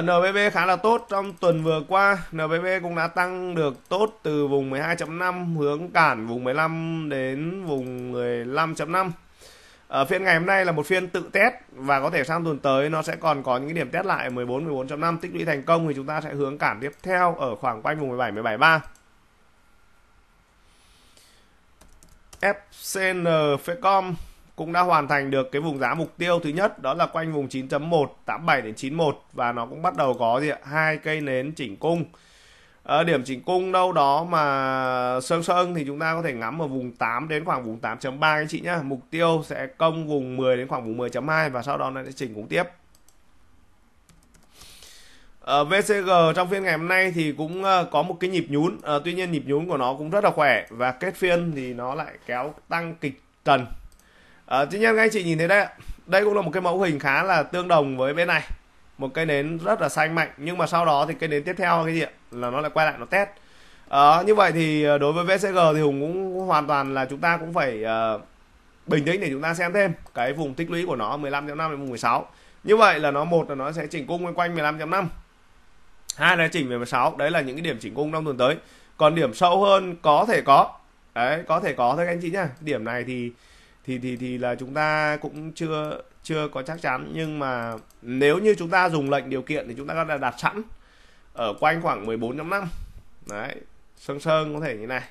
NBB khá là tốt trong tuần vừa qua NBB cũng đã tăng được tốt từ vùng 12.5 hướng cản vùng 15 đến vùng 15.5 ở phiên ngày hôm nay là một phiên tự test và có thể sang tuần tới nó sẽ còn có những điểm test lại 14 14.5 tích lũy thành công thì chúng ta sẽ hướng cản tiếp theo ở khoảng quanh vùng 17 173 FCN Fecom cũng đã hoàn thành được cái vùng giá mục tiêu thứ nhất đó là quanh vùng 9.1 87 đến 91 và nó cũng bắt đầu có gì ạ hai cây nến chỉnh cung ở ờ, điểm chỉnh cung đâu đó mà sơn sơn thì chúng ta có thể ngắm ở vùng 8 đến khoảng vùng 8.3 các chị nhá mục tiêu sẽ công vùng 10 đến khoảng vùng 10.2 và sau đó nó sẽ chỉnh cung tiếp ở ờ, VCG trong phiên ngày hôm nay thì cũng ờ, có một cái nhịp nhún à, tuy nhiên nhịp nhún của nó cũng rất là khỏe và kết phiên thì nó lại kéo tăng kịch trần à, tuy nhiên các anh chị nhìn thấy đây đây cũng là một cái mẫu hình khá là tương đồng với bên này một cây nến rất là xanh mạnh nhưng mà sau đó thì cây nến tiếp theo cái gì là nó lại quay lại nó test à, như vậy thì ờ, đối với VCG thì Hùng cũng hoàn toàn là chúng ta cũng phải uh, bình tĩnh để chúng ta xem thêm cái vùng tích lũy của nó 15.5 đến vùng 16 như vậy là nó một là nó sẽ chỉnh cung quanh 15.5 hai là chỉnh về 16 đấy là những cái điểm chỉnh cung trong tuần tới còn điểm sâu hơn có thể có đấy có thể có thôi anh chị nhá điểm này thì thì thì thì là chúng ta cũng chưa chưa có chắc chắn nhưng mà nếu như chúng ta dùng lệnh điều kiện thì chúng ta đã đặt sẵn ở quanh khoảng 14.5 đấy sơn sơn có thể như này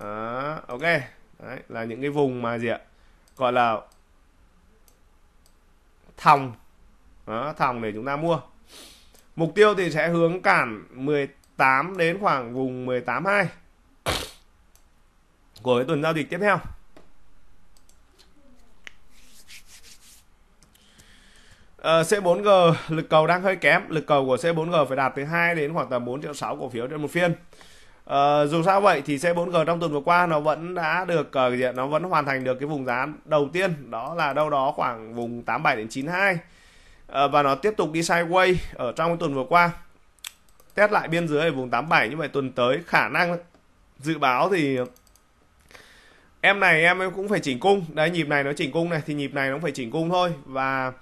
đó, ok đấy, là những cái vùng mà gì ạ gọi là thòng đó, thòng để chúng ta mua mục tiêu thì sẽ hướng cản 18 đến khoảng vùng 18 hai của cái tuần giao dịch tiếp theo Uh, ờ, C4G lực cầu đang hơi kém, lực cầu của C4G phải đạt từ 2 đến khoảng tầm 4 triệu 6 cổ phiếu trên một phiên. Uh, dù sao vậy thì C4G trong tuần vừa qua nó vẫn đã được uh, gì nó vẫn hoàn thành được cái vùng giá đầu tiên, đó là đâu đó khoảng vùng 87 đến 92. Uh, và nó tiếp tục đi sideways ở trong cái tuần vừa qua. Test lại biên dưới ở vùng 87 như vậy tuần tới khả năng dự báo thì em này em em cũng phải chỉnh cung đấy nhịp này nó chỉnh cung này thì nhịp này nó cũng phải chỉnh cung thôi và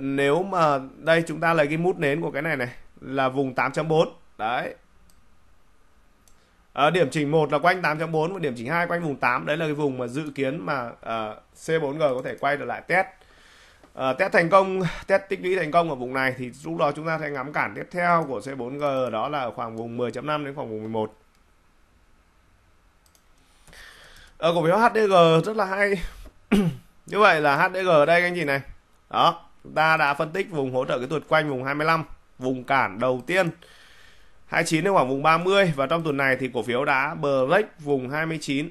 nếu mà đây chúng ta lấy cái mút nến của cái này này là vùng 8.4 đấy à, điểm chỉnh một là quanh 8.4 và điểm chỉnh hai quanh vùng 8 đấy là cái vùng mà dự kiến mà uh, ờ, C4G có thể quay được lại test uh, test thành công test tích lũy thành công ở vùng này thì lúc đó chúng ta sẽ ngắm cản tiếp theo của C4G đó là ở khoảng vùng 10.5 đến khoảng vùng 11 à, cổ phiếu HDG rất là hay như vậy là HDG ở đây các anh chị này đó ta đã phân tích vùng hỗ trợ cái tuột quanh vùng 25 vùng cản đầu tiên 29 đến khoảng vùng 30 và trong tuần này thì cổ phiếu đã break vùng 29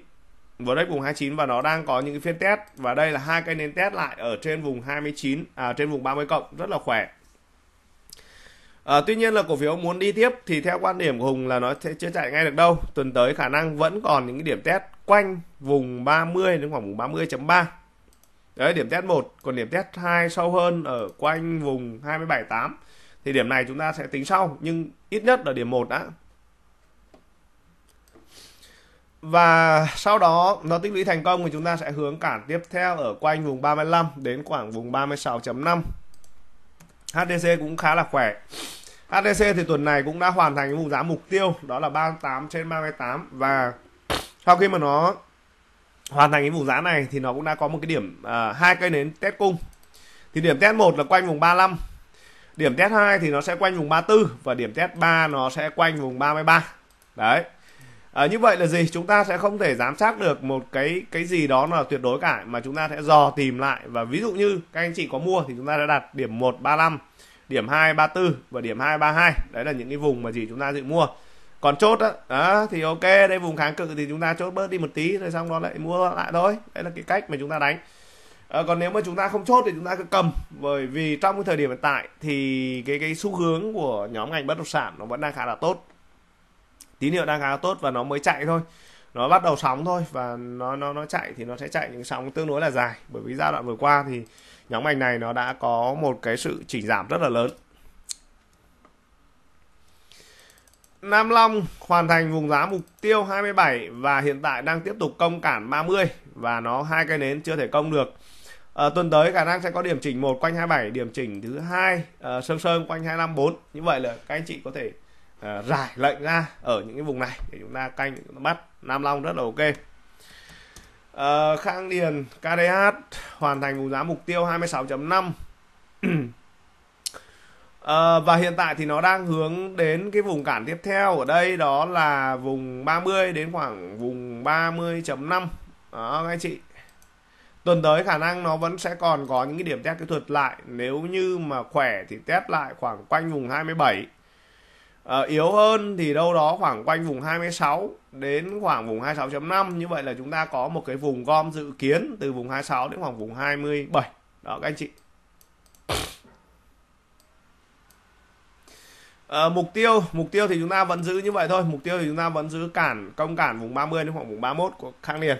break vùng 29 và nó đang có những cái phiên test và đây là hai cây nến test lại ở trên vùng 29 à trên vùng 30 cộng rất là khỏe À, tuy nhiên là cổ phiếu muốn đi tiếp thì theo quan điểm của Hùng là nó sẽ chưa chạy ngay được đâu. Tuần tới khả năng vẫn còn những cái điểm test quanh vùng 30 đến khoảng vùng 30.3. Đấy điểm test 1, còn điểm test 2 sâu hơn ở quanh vùng 27.8. Thì điểm này chúng ta sẽ tính sau nhưng ít nhất là điểm 1 đã. Và sau đó nó tích lũy thành công thì chúng ta sẽ hướng cản tiếp theo ở quanh vùng 35 đến khoảng vùng 36.5 HDC cũng khá là khỏe HDC thì tuần này cũng đã hoàn thành cái vùng giá mục tiêu đó là 38 trên 38 và sau khi mà nó hoàn thành cái vùng giá này thì nó cũng đã có một cái điểm uh, hai cây nến test cung thì điểm test 1 là quanh vùng 35 điểm test 2 thì nó sẽ quanh vùng 34 và điểm test 3 nó sẽ quanh vùng 33 đấy à, như vậy là gì chúng ta sẽ không thể giám sát được một cái cái gì đó là tuyệt đối cả mà chúng ta sẽ dò tìm lại và ví dụ như các anh chị có mua thì chúng ta đã đặt điểm 135 điểm 234 và điểm 232 đấy là những cái vùng mà gì chúng ta dự mua còn chốt á à, thì ok đây vùng kháng cự thì chúng ta chốt bớt đi một tí rồi xong đó lại mua lại thôi đấy là cái cách mà chúng ta đánh à, còn nếu mà chúng ta không chốt thì chúng ta cứ cầm bởi vì trong cái thời điểm hiện tại thì cái cái xu hướng của nhóm ngành bất động sản nó vẫn đang khá là tốt tín hiệu đang khá tốt và nó mới chạy thôi nó bắt đầu sóng thôi và nó nó nó chạy thì nó sẽ chạy những sóng tương đối là dài bởi vì giai đoạn vừa qua thì nhóm ngành này nó đã có một cái sự chỉnh giảm rất là lớn Nam Long hoàn thành vùng giá mục tiêu 27 và hiện tại đang tiếp tục công cản 30 và nó hai cây nến chưa thể công được. À, tuần tới khả năng sẽ có điểm chỉnh một quanh 27, điểm chỉnh thứ hai à, ờ, sơn sơn quanh 254. Như vậy là các anh chị có thể à, rải lệnh ra ở những cái vùng này để chúng ta canh chúng ta bắt nam long rất là ok à, khang điền kdh hoàn thành vùng giá mục tiêu 26.5 à, và hiện tại thì nó đang hướng đến cái vùng cản tiếp theo ở đây đó là vùng 30 đến khoảng vùng 30.5 đó các anh chị tuần tới khả năng nó vẫn sẽ còn có những cái điểm test kỹ thuật lại nếu như mà khỏe thì test lại khoảng quanh vùng 27 uh, yếu hơn thì đâu đó khoảng quanh vùng 26 đến khoảng vùng 26.5 như vậy là chúng ta có một cái vùng gom dự kiến từ vùng 26 đến khoảng vùng 27 đó các anh chị À, mục tiêu mục tiêu thì chúng ta vẫn giữ như vậy thôi mục tiêu thì chúng ta vẫn giữ cản công cản vùng 30 đến khoảng vùng 31 của khang liền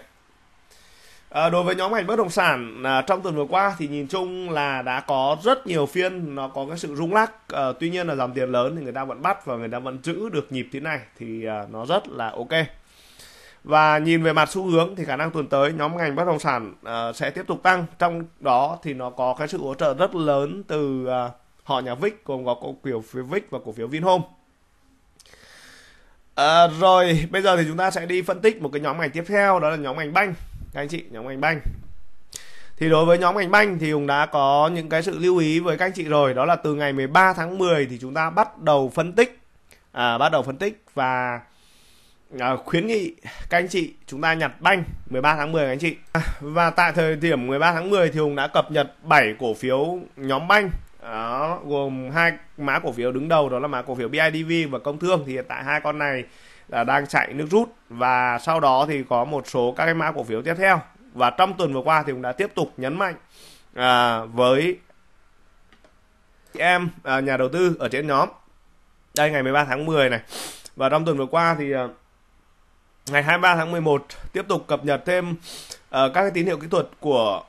À, đối với nhóm ngành bất động sản à, trong tuần vừa qua thì nhìn chung là đã có rất nhiều phiên nó có cái sự rung lắc à, tuy nhiên là dòng tiền lớn thì người ta vẫn bắt và người ta vẫn giữ được nhịp thế này thì à, nó rất là ok và nhìn về mặt xu hướng thì khả năng tuần tới nhóm ngành bất động sản à, sẽ tiếp tục tăng trong đó thì nó có cái sự hỗ trợ rất lớn từ à, họ nhà Vic gồm có cổ phiếu phía Vic và cổ phiếu Vinhome à, rồi bây giờ thì chúng ta sẽ đi phân tích một cái nhóm ngành tiếp theo đó là nhóm ngành banh các anh chị nhóm ngành banh thì đối với nhóm ngành banh thì Hùng đã có những cái sự lưu ý với các anh chị rồi đó là từ ngày 13 tháng 10 thì chúng ta bắt đầu phân tích à, bắt đầu phân tích và à, khuyến nghị các anh chị chúng ta nhặt banh 13 tháng 10 các anh chị à, và tại thời điểm 13 tháng 10 thì Hùng đã cập nhật 7 cổ phiếu nhóm banh đó gồm hai mã cổ phiếu đứng đầu đó là mã cổ phiếu BIDV và công thương thì hiện tại hai con này là đang chạy nước rút và sau đó thì có một số các cái mã cổ phiếu tiếp theo và trong tuần vừa qua thì cũng đã tiếp tục nhấn mạnh à, với em à, nhà đầu tư ở trên nhóm đây ngày 13 tháng 10 này và trong tuần vừa qua thì à, ngày 23 tháng 11 tiếp tục cập nhật thêm à, các cái tín hiệu kỹ thuật của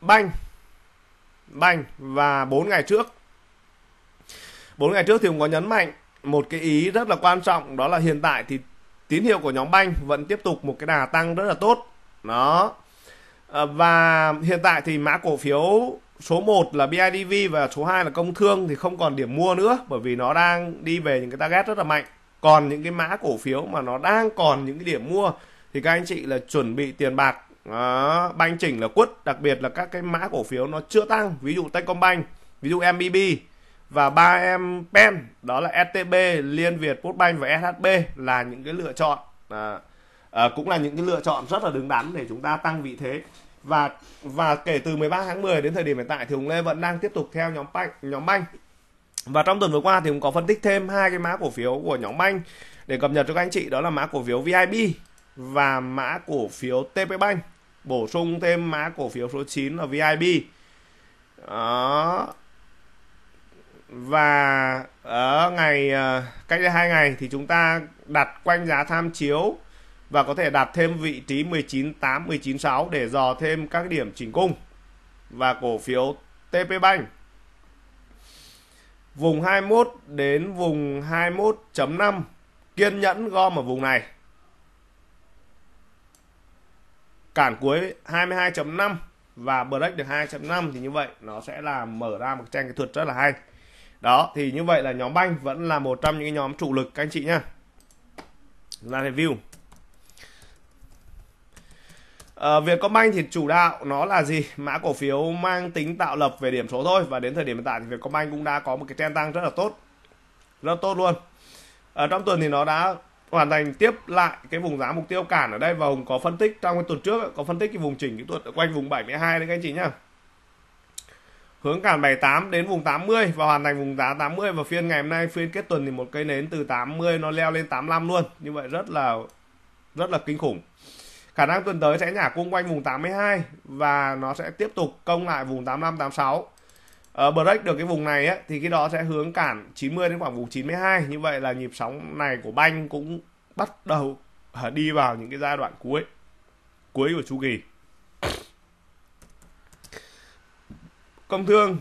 banh banh và 4 ngày trước 4 ngày trước thì cũng có nhấn mạnh một cái ý rất là quan trọng đó là hiện tại thì tín hiệu của nhóm banh vẫn tiếp tục một cái đà tăng rất là tốt đó ờ, và hiện tại thì mã cổ phiếu số 1 là BIDV và số 2 là công thương thì không còn điểm mua nữa bởi vì nó đang đi về những cái target rất là mạnh còn những cái mã cổ phiếu mà nó đang còn những cái điểm mua thì các anh chị là chuẩn bị tiền bạc đó, banh chỉnh là quất đặc biệt là các cái mã cổ phiếu nó chưa tăng ví dụ Techcombank ví dụ MBB và ba em pen đó là STB, Liên Việt, Postbank và SHB là những cái lựa chọn à, à, cũng là những cái lựa chọn rất là đứng đắn để chúng ta tăng vị thế và và kể từ 13 tháng 10 đến thời điểm hiện tại thì Hùng Lê vẫn đang tiếp tục theo nhóm banh nhóm Bank và trong tuần vừa qua thì cũng có phân tích thêm hai cái mã cổ phiếu của nhóm Bank để cập nhật cho các anh chị đó là mã cổ phiếu VIB và mã cổ phiếu TPBank bổ sung thêm mã cổ phiếu số 9 là VIB đó và ở ngày ờ, cách đây hai ngày thì chúng ta đặt quanh giá tham chiếu và có thể đặt thêm vị trí 198 196 để dò thêm các điểm chỉnh cung và cổ phiếu TP Bank vùng 21 đến vùng 21.5 kiên nhẫn gom ở vùng này cản cuối 22.5 và break được 2.5 thì như vậy nó sẽ là mở ra một tranh kỹ thuật rất là hay đó thì như vậy là nhóm banh vẫn là một trong những nhóm trụ lực các anh chị nhá ra review à, banh thì chủ đạo nó là gì mã cổ phiếu mang tính tạo lập về điểm số thôi và đến thời điểm hiện tại thì việc banh cũng đã có một cái trend tăng rất là tốt rất tốt luôn ở ờ, trong tuần thì nó đã hoàn thành tiếp lại cái vùng giá mục tiêu cản ở đây và Hùng có phân tích trong cái tuần trước có phân tích cái vùng chỉnh cái tuần quanh vùng 72 đấy các anh chị nhá hướng cản 78 đến vùng 80 và hoàn thành vùng giá 80 và phiên ngày hôm nay phiên kết tuần thì một cây nến từ 80 nó leo lên 85 luôn như vậy rất là rất là kinh khủng khả năng tuần tới sẽ nhả cung quanh vùng 82 và nó sẽ tiếp tục công lại vùng 85 86 uh, break được cái vùng này ấy, thì cái đó sẽ hướng cản 90 đến khoảng vùng 92 như vậy là nhịp sóng này của banh cũng bắt đầu à, đi vào những cái giai đoạn cuối cuối của chu kỳ công thương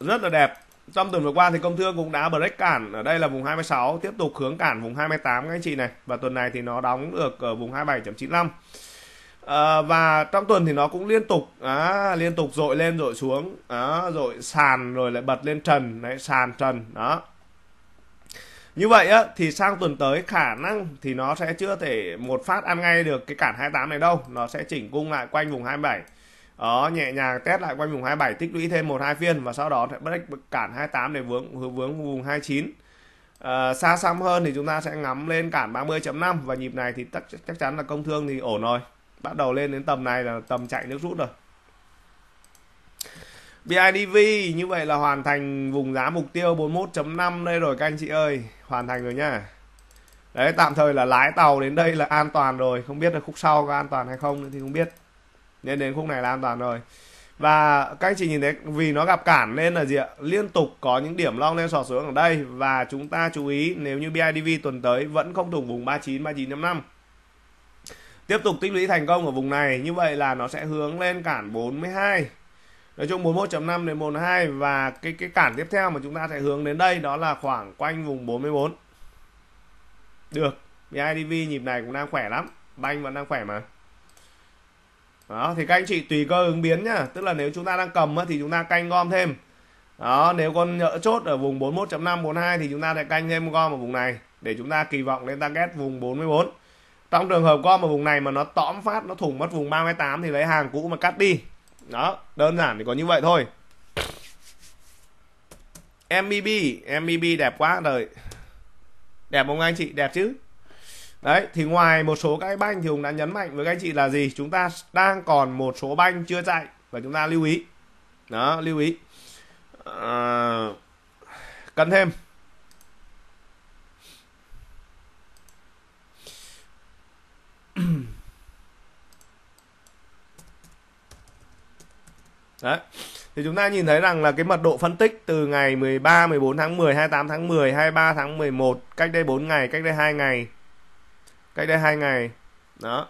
rất là đẹp trong tuần vừa qua thì công thương cũng đã break cản ở đây là vùng 26 tiếp tục hướng cản vùng 28 các anh chị này và tuần này thì nó đóng được ở vùng 27.95 à, ờ, và trong tuần thì nó cũng liên tục à, liên tục dội lên dội xuống à, dội sàn rồi lại bật lên trần đấy sàn trần đó như vậy á, thì sang tuần tới khả năng thì nó sẽ chưa thể một phát ăn ngay được cái cản 28 này đâu nó sẽ chỉnh cung lại quanh vùng 27 đó nhẹ nhàng test lại quanh vùng 27 tích lũy thêm một hai phiên và sau đó sẽ break cản 28 để vướng hướng vướng vùng 29 à, ờ, xa xăm hơn thì chúng ta sẽ ngắm lên cản 30.5 và nhịp này thì chắc, chắc chắn là công thương thì ổn rồi bắt đầu lên đến tầm này là tầm chạy nước rút rồi BIDV như vậy là hoàn thành vùng giá mục tiêu 41.5 đây rồi các anh chị ơi hoàn thành rồi nhá đấy tạm thời là lái tàu đến đây là an toàn rồi không biết là khúc sau có an toàn hay không thì không biết nên đến khúc này là an toàn rồi và các anh chị nhìn thấy vì nó gặp cản nên là gì ạ liên tục có những điểm long lên sọt xuống ở đây và chúng ta chú ý nếu như BIDV tuần tới vẫn không thủng vùng 39 39.55 tiếp tục tích lũy thành công ở vùng này như vậy là nó sẽ hướng lên cản 42 nói chung 41.5 đến 42 và cái cái cản tiếp theo mà chúng ta sẽ hướng đến đây đó là khoảng quanh vùng 44 được BIDV nhịp này cũng đang khỏe lắm banh vẫn đang khỏe mà đó thì các anh chị tùy cơ ứng biến nhá tức là nếu chúng ta đang cầm thì chúng ta canh gom thêm đó nếu con nhỡ chốt ở vùng 41.5 42 thì chúng ta lại canh thêm gom ở vùng này để chúng ta kỳ vọng lên target vùng 44 trong trường hợp gom ở vùng này mà nó tõm phát nó thủng mất vùng 38 thì lấy hàng cũ mà cắt đi đó đơn giản thì có như vậy thôi MBB MBB đẹp quá rồi đẹp không anh chị đẹp chứ Đấy, thì ngoài một số các banh thì Hùng đã nhấn mạnh với các anh chị là gì? Chúng ta đang còn một số banh chưa chạy và chúng ta lưu ý. Đó, lưu ý. À, cần thêm. Đấy. Thì chúng ta nhìn thấy rằng là cái mật độ phân tích từ ngày 13, 14 tháng 10, 28 tháng 10, 23 tháng 11, cách đây 4 ngày, cách đây 2 ngày, cách đây hai ngày đó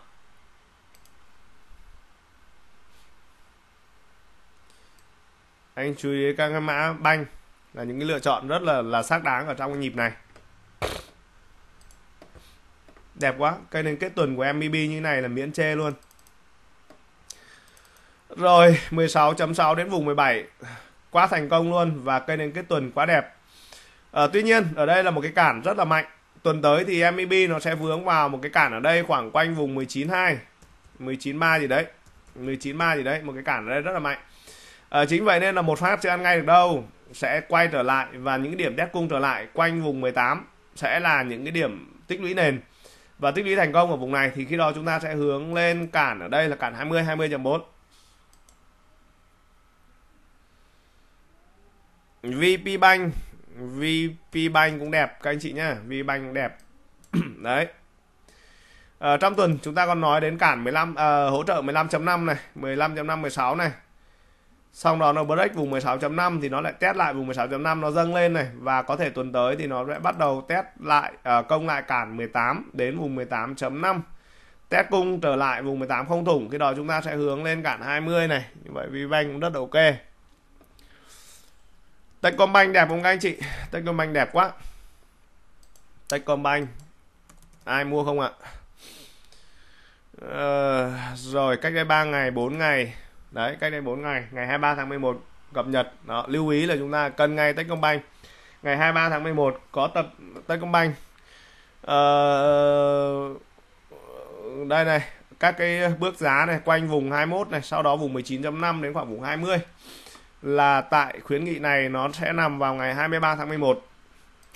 anh chú ý các cái mã banh là những cái lựa chọn rất là là xác đáng ở trong cái nhịp này đẹp quá cây nền kết tuần của MBB như này là miễn chê luôn rồi 16.6 đến vùng 17 quá thành công luôn và cây nền kết tuần quá đẹp à, tuy nhiên ở đây là một cái cản rất là mạnh tuần tới thì MIB e nó sẽ vướng vào một cái cản ở đây khoảng quanh vùng 192 193 gì đấy 193 gì đấy một cái cản ở đây rất là mạnh à, chính vậy nên là một phát chưa ăn ngay được đâu sẽ quay trở lại và những điểm test cung trở lại quanh vùng 18 sẽ là những cái điểm tích lũy nền và tích lũy thành công ở vùng này thì khi đó chúng ta sẽ hướng lên cản ở đây là cản 20 20.4 VP Bank VPBank cũng đẹp các anh chị nhá VPBank cũng đẹp đấy à, trong tuần chúng ta còn nói đến cản 15 à, ờ, hỗ trợ 15.5 này 15.5 16 này xong đó nó break vùng 16.5 thì nó lại test lại vùng 16.5 nó dâng lên này và có thể tuần tới thì nó sẽ bắt đầu test lại à, công lại cản 18 đến vùng 18.5 test cung trở lại vùng 18 không thủng khi đó chúng ta sẽ hướng lên cản 20 này như vậy VPBank cũng rất ok Techcombank đẹp không các anh chị Techcombank đẹp quá Techcombank ai mua không ạ ờ, rồi cách đây 3 ngày 4 ngày đấy cách đây 4 ngày ngày 23 tháng 11 cập nhật đó lưu ý là chúng ta cần ngay Techcombank ngày 23 tháng 11 có tập Techcombank ờ, đây này các cái bước giá này quanh vùng 21 này sau đó vùng 19.5 đến khoảng vùng 20 là tại khuyến nghị này nó sẽ nằm vào ngày 23 tháng 11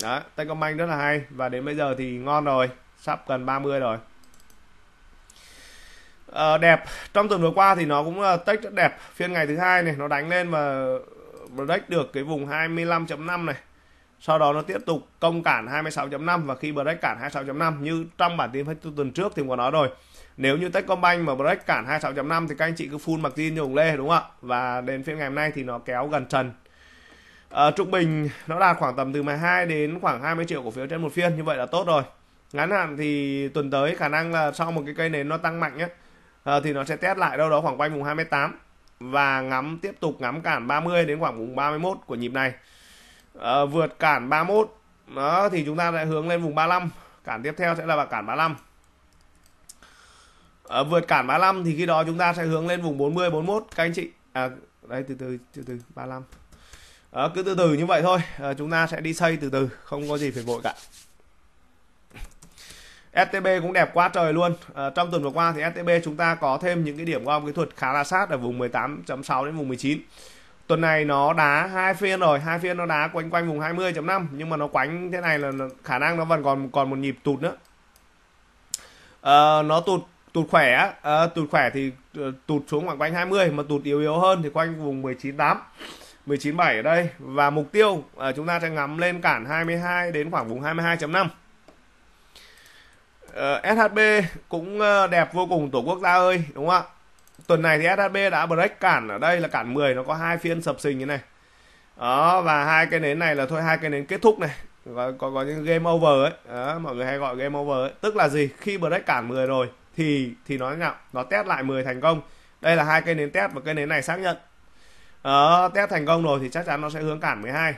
đó Techcombank rất là hay và đến bây giờ thì ngon rồi sắp gần 30 rồi à, đẹp trong tuần vừa qua thì nó cũng là ờ, tech rất đẹp phiên ngày thứ hai này nó đánh lên và break được cái vùng 25.5 này sau đó nó tiếp tục công cản 26.5 và khi break cản 26.5 như trong bản tin phát tuần trước thì có nói rồi nếu như Techcombank mà break cản 26.5 thì các anh chị cứ full margin tin dùng Lê đúng không ạ và đến phiên ngày hôm nay thì nó kéo gần trần à, trung bình nó đạt khoảng tầm từ 12 đến khoảng 20 triệu cổ phiếu trên một phiên như vậy là tốt rồi ngắn hạn thì tuần tới khả năng là sau một cái cây nến nó tăng mạnh nhé à, ờ, thì nó sẽ test lại đâu đó khoảng quanh vùng 28 và ngắm tiếp tục ngắm cản 30 đến khoảng vùng 31 của nhịp này à, vượt cản 31 đó thì chúng ta sẽ hướng lên vùng 35 cản tiếp theo sẽ là cản 35 à, vượt cản 35 thì khi đó chúng ta sẽ hướng lên vùng 40 41 các anh chị à, đây từ từ từ từ 35 à, ờ, cứ từ từ như vậy thôi à, chúng ta sẽ đi xây từ từ không có gì phải vội cả STB cũng đẹp quá trời luôn à, trong tuần vừa qua thì STB chúng ta có thêm những cái điểm gom kỹ thuật khá là sát ở vùng 18.6 đến vùng 19 tuần này nó đá hai phiên rồi hai phiên nó đá quanh quanh vùng 20.5 nhưng mà nó quánh thế này là khả năng nó vẫn còn còn một nhịp tụt nữa à, nó tụt tụt khỏe à, tụt khỏe thì ờ, tụt xuống khoảng quanh 20 mà tụt yếu yếu hơn thì quanh vùng 198 197 ở đây và mục tiêu à, chúng ta sẽ ngắm lên cản 22 đến khoảng vùng 22.5 à, SHB cũng đẹp vô cùng tổ quốc gia ơi đúng không ạ tuần này thì SHB đã break cản ở đây là cản 10 nó có hai phiên sập sình như này đó và hai cái nến này là thôi hai cái nến kết thúc này có có, có những game over ấy đó, mọi người hay gọi game over ấy. tức là gì khi break cản 10 rồi thì thì nó nào nó test lại 10 thành công đây là hai cây nến test và cây nến này xác nhận đó, ờ, test thành công rồi thì chắc chắn nó sẽ hướng cản 12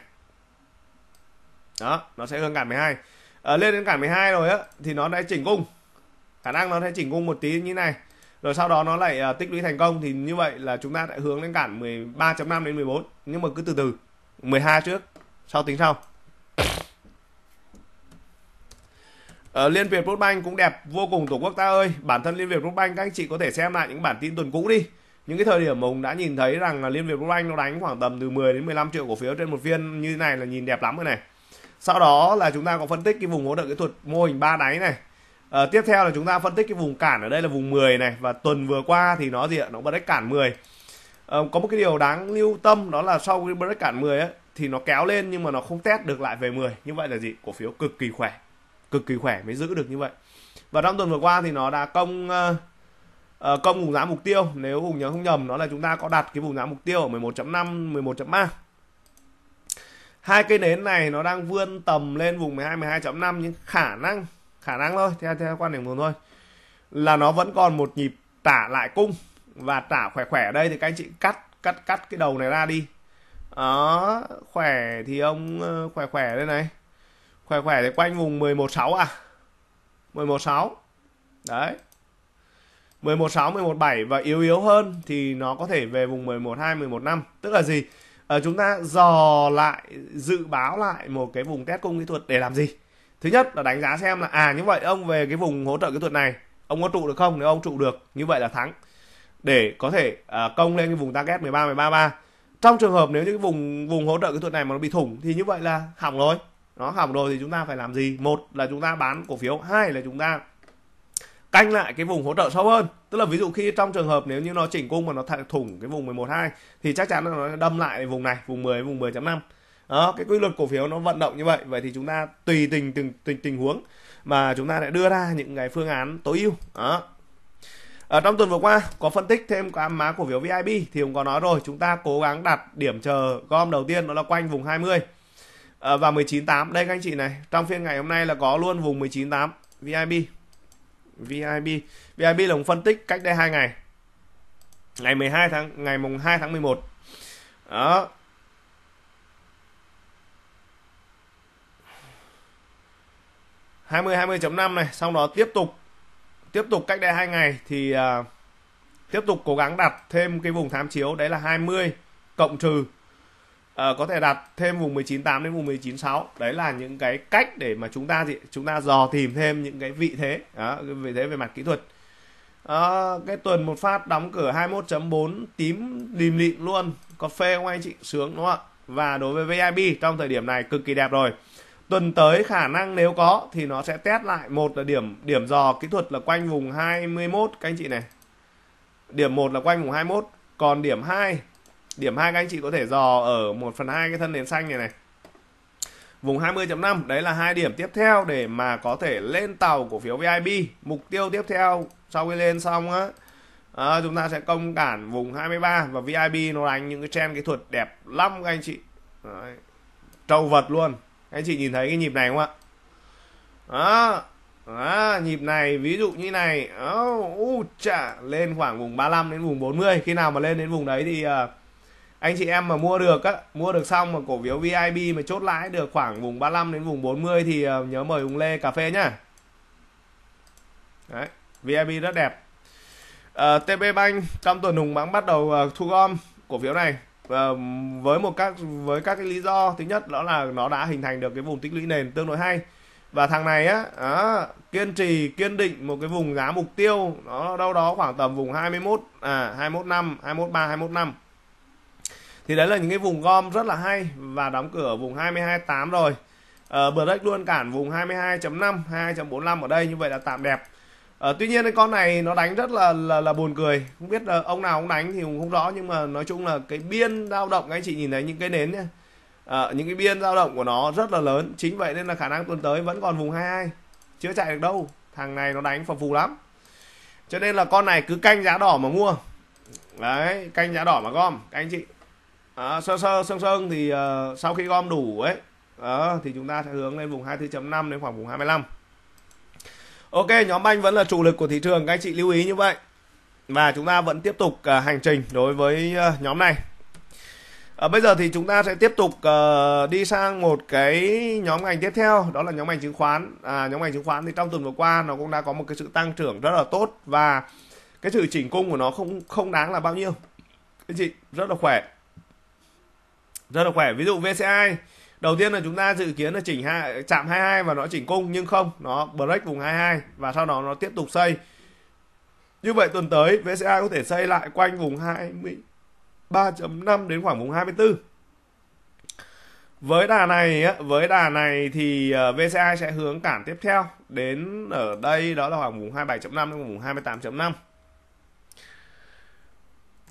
đó nó sẽ hướng cản 12 à, ờ, lên đến cản 12 rồi á thì nó đã chỉnh cung khả năng nó sẽ chỉnh cung một tí như này rồi sau đó nó lại uh, tích lũy thành công thì như vậy là chúng ta đã hướng đến cản 13.5 đến 14 nhưng mà cứ từ từ 12 trước sau tính sau Ờ, Liên Việt Postbank cũng đẹp vô cùng Tổ quốc ta ơi. Bản thân Liên Việt Postbank các anh chị có thể xem lại những bản tin tuần cũ đi. Những cái thời điểm mà Hùng đã nhìn thấy rằng là Liên Việt Postbank nó đánh khoảng tầm từ 10 đến 15 triệu cổ phiếu trên một viên như thế này là nhìn đẹp lắm rồi này. Sau đó là chúng ta có phân tích cái vùng hỗ trợ kỹ thuật mô hình ba đáy này. À, tiếp theo là chúng ta phân tích cái vùng cản ở đây là vùng 10 này và tuần vừa qua thì nó gì ạ? Nó break cản 10. À, ờ, có một cái điều đáng lưu tâm đó là sau cái break cản 10 ấy, thì nó kéo lên nhưng mà nó không test được lại về 10. Như vậy là gì? Cổ phiếu cực kỳ khỏe cực kỳ khỏe mới giữ được như vậy và trong tuần vừa qua thì nó đã công uh, công vùng giá mục tiêu nếu hùng nhớ không nhầm nó là chúng ta có đặt cái vùng giá mục tiêu ở 11.5 11.3 hai cây nến này nó đang vươn tầm lên vùng 12 12.5 nhưng khả năng khả năng thôi theo theo quan điểm của tôi là nó vẫn còn một nhịp tả lại cung và tả khỏe khỏe ở đây thì các anh chị cắt cắt cắt cái đầu này ra đi đó khỏe thì ông ờ, khỏe khỏe đây này khỏe khỏe thì quanh vùng 116 à 116 đấy 116 117 và yếu yếu hơn thì nó có thể về vùng 112 115 tức là gì ở ờ, chúng ta dò lại dự báo lại một cái vùng test cung kỹ thuật để làm gì thứ nhất là đánh giá xem là à như vậy ông về cái vùng hỗ trợ kỹ thuật này ông có trụ được không nếu ông trụ được như vậy là thắng để có thể à, công lên cái vùng target 13 13 3 trong trường hợp nếu như cái vùng vùng hỗ trợ kỹ thuật này mà nó bị thủng thì như vậy là hỏng rồi nó hỏng rồi thì chúng ta phải làm gì một là chúng ta bán cổ phiếu hai là chúng ta canh lại cái vùng hỗ trợ sâu hơn tức là ví dụ khi trong trường hợp nếu như nó chỉnh cung mà nó thủng cái vùng 11 2 thì chắc chắn là nó đâm lại vùng này vùng 10 vùng 10.5 đó cái quy luật cổ phiếu nó vận động như vậy vậy thì chúng ta tùy tình từng tình, tình huống mà chúng ta lại đưa ra những cái phương án tối ưu đó ở trong tuần vừa qua có phân tích thêm cái má cổ phiếu VIB thì cũng có nói rồi chúng ta cố gắng đặt điểm chờ gom đầu tiên đó là quanh vùng 20 à, và 198 đây các anh chị này trong phiên ngày hôm nay là có luôn vùng 198 VIP VIP VIP là một phân tích cách đây hai ngày ngày 12 tháng ngày mùng 2 tháng 11 đó hai mươi hai mươi chấm năm này sau đó tiếp tục tiếp tục cách đây hai ngày thì uh, tiếp tục cố gắng đặt thêm cái vùng tham chiếu đấy là 20 cộng trừ à, có thể đặt thêm vùng 198 đến vùng 196 đấy là những cái cách để mà chúng ta gì chúng ta dò tìm thêm những cái vị thế đó, vị thế về mặt kỹ thuật à, cái tuần một phát đóng cửa 21.4 tím lìm lịm luôn có phê không anh chị sướng đúng không ạ và đối với VIP trong thời điểm này cực kỳ đẹp rồi tuần tới khả năng nếu có thì nó sẽ test lại một là điểm điểm dò kỹ thuật là quanh vùng 21 các anh chị này điểm một là quanh vùng 21 còn điểm 2 điểm hai các anh chị có thể dò ở 1 phần hai cái thân nền xanh này này vùng 20.5 đấy là hai điểm tiếp theo để mà có thể lên tàu cổ phiếu VIP mục tiêu tiếp theo sau khi lên xong á à, chúng ta sẽ công cản vùng 23 và VIP nó đánh những cái trend kỹ thuật đẹp lắm các anh chị đấy. trâu vật luôn các anh chị nhìn thấy cái nhịp này không ạ đó À, nhịp này ví dụ như này oh, uh, chà, lên khoảng vùng 35 đến vùng 40 khi nào mà lên đến vùng đấy thì uh, anh chị em mà mua được á mua được xong mà cổ phiếu VIP mà chốt lãi được khoảng vùng 35 đến vùng 40 thì ờ, nhớ mời Hùng Lê cà phê nhá Đấy, VIP rất đẹp à, ờ, TP Bank trong tuần Hùng bán bắt đầu ờ, thu gom cổ phiếu này à, với một các với các cái lý do thứ nhất đó là nó đã hình thành được cái vùng tích lũy nền tương đối hay và thằng này á à, kiên trì kiên định một cái vùng giá mục tiêu nó đâu đó khoảng tầm vùng 21 à 21 năm 21 3 21 năm thì đấy là những cái vùng gom rất là hay và đóng cửa ở vùng 22.8 rồi uh, ờ, break luôn cản vùng 22.5 2.45 ở đây như vậy là tạm đẹp uh, tuy nhiên cái con này nó đánh rất là là, là buồn cười không biết uh, ông nào cũng đánh thì cũng không rõ nhưng mà nói chung là cái biên dao động các anh chị nhìn thấy những cái nến nhá uh, những cái biên dao động của nó rất là lớn chính vậy nên là khả năng tuần tới vẫn còn vùng 22 chưa chạy được đâu thằng này nó đánh phập phù lắm cho nên là con này cứ canh giá đỏ mà mua đấy canh giá đỏ mà gom các anh chị à, sơ sơ sơ sơn thì uh, sau khi gom đủ ấy đó, ờ, thì chúng ta sẽ hướng lên vùng 24.5 đến khoảng vùng 25 Ok nhóm banh vẫn là chủ lực của thị trường các anh chị lưu ý như vậy và chúng ta vẫn tiếp tục uh, hành trình đối với uh, nhóm này À, bây giờ thì chúng ta sẽ tiếp tục uh, đi sang một cái nhóm ngành tiếp theo đó là nhóm ngành chứng khoán à, nhóm ngành chứng khoán thì trong tuần vừa qua nó cũng đã có một cái sự tăng trưởng rất là tốt và cái sự chỉnh cung của nó không không đáng là bao nhiêu các chị rất là khỏe rất là khỏe ví dụ VCI đầu tiên là chúng ta dự kiến là chỉnh hai chạm 22 và nó chỉnh cung nhưng không nó break vùng 22 và sau đó nó tiếp tục xây như vậy tuần tới VCI có thể xây lại quanh vùng 23.5 đến khoảng vùng 24 với đà này với đà này thì ờ, VCI sẽ hướng cản tiếp theo đến ở đây đó là khoảng vùng 27.5 đến vùng 28.5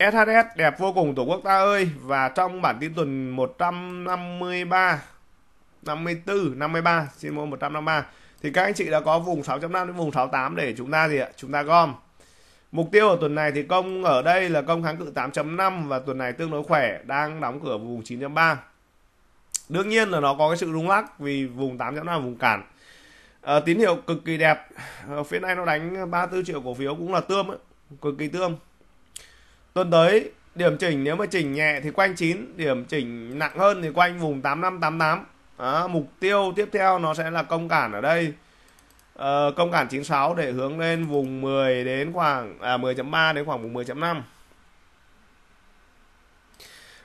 SHS đẹp vô cùng Tổ quốc ta ơi và trong bản tin tuần 153 54 53 xin mua 153 thì các anh chị đã có vùng 6.5 đến vùng 68 để chúng ta gì ạ chúng ta gom mục tiêu ở tuần này thì công ở đây là công kháng cự 8.5 và tuần này tương đối khỏe đang đóng cửa vùng 9.3 đương nhiên là nó có cái sự rung lắc vì vùng 8.5 là vùng cản à, tín hiệu cực kỳ đẹp ở ờ, phía này nó đánh 34 triệu cổ phiếu cũng là tươm ấy. cực kỳ tươm tuần tới điểm chỉnh nếu mà chỉnh nhẹ thì quanh 9 điểm chỉnh nặng hơn thì quanh vùng 8588 đó, mục tiêu tiếp theo nó sẽ là công cản ở đây uh, công cản 96 để hướng lên vùng 10 đến khoảng à 10.3 đến khoảng vùng 10.5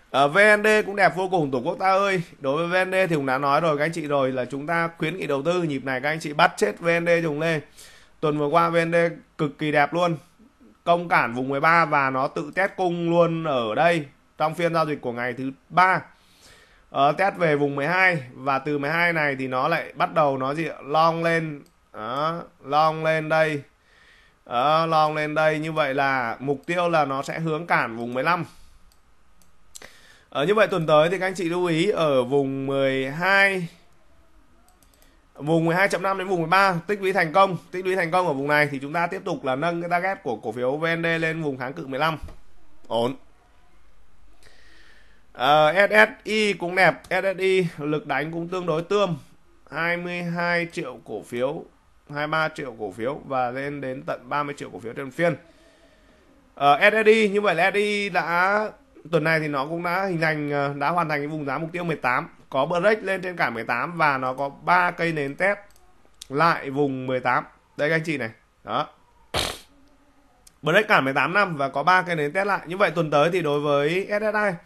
ở VND cũng đẹp vô cùng Tổ quốc ta ơi Đối với VND thì cũng đã nói rồi các anh chị rồi Là chúng ta khuyến nghị đầu tư Nhịp này các anh chị bắt chết VND dùng lên Tuần vừa qua VND cực kỳ đẹp luôn công cản vùng 13 và nó tự test cung luôn ở đây trong phiên giao dịch của ngày thứ ba uh, test về vùng 12 và từ 12 này thì nó lại bắt đầu nó gì long lên đó, long lên đây đó, long lên đây như vậy là mục tiêu là nó sẽ hướng cản vùng 15 ở ờ, như vậy tuần tới thì các anh chị lưu ý ở vùng 12 vùng 12.5 đến vùng 13 tích lũy thành công tích lũy thành công ở vùng này thì chúng ta tiếp tục là nâng cái target của cổ phiếu VND lên vùng kháng cự 15 ổn uh, ờ, SSI cũng đẹp SSI lực đánh cũng tương đối tươm 22 triệu cổ phiếu 23 triệu cổ phiếu và lên đến tận 30 triệu cổ phiếu trên phiên uh, ờ, SSI như vậy là SSI đã tuần này thì nó cũng đã hình thành ờ, đã hoàn thành cái vùng giá mục tiêu 18 có break lên trên cả 18 và nó có ba cây nến test lại vùng 18 đây các anh chị này đó break cả 18 năm và có ba cây nến test lại như vậy tuần tới thì đối với SSI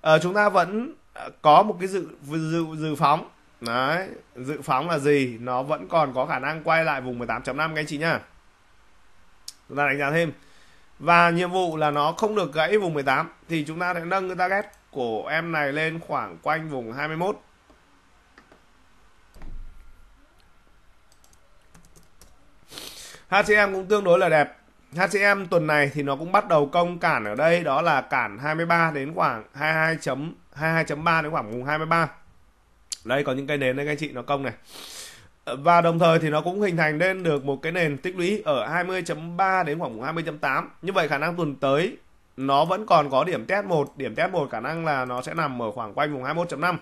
ờ, chúng ta vẫn ờ, có một cái dự dự dự phóng đấy dự phóng là gì nó vẫn còn có khả năng quay lại vùng 18.5 các anh chị nhá chúng ta đánh giá thêm và nhiệm vụ là nó không được gãy vùng 18 thì chúng ta sẽ nâng cái target của em này lên khoảng quanh vùng 21 HCM cũng tương đối là đẹp HCM tuần này thì nó cũng bắt đầu công cản ở đây đó là cản 23 đến khoảng 22.3 22 đến khoảng vùng 23 đây có những cây nến đây các anh chị nó công này và đồng thời thì nó cũng hình thành lên được một cái nền tích lũy ở 20.3 đến khoảng 20.8 như vậy khả năng tuần tới nó vẫn còn có điểm test 1 điểm test 1 khả năng là nó sẽ nằm ở khoảng quanh vùng 21.5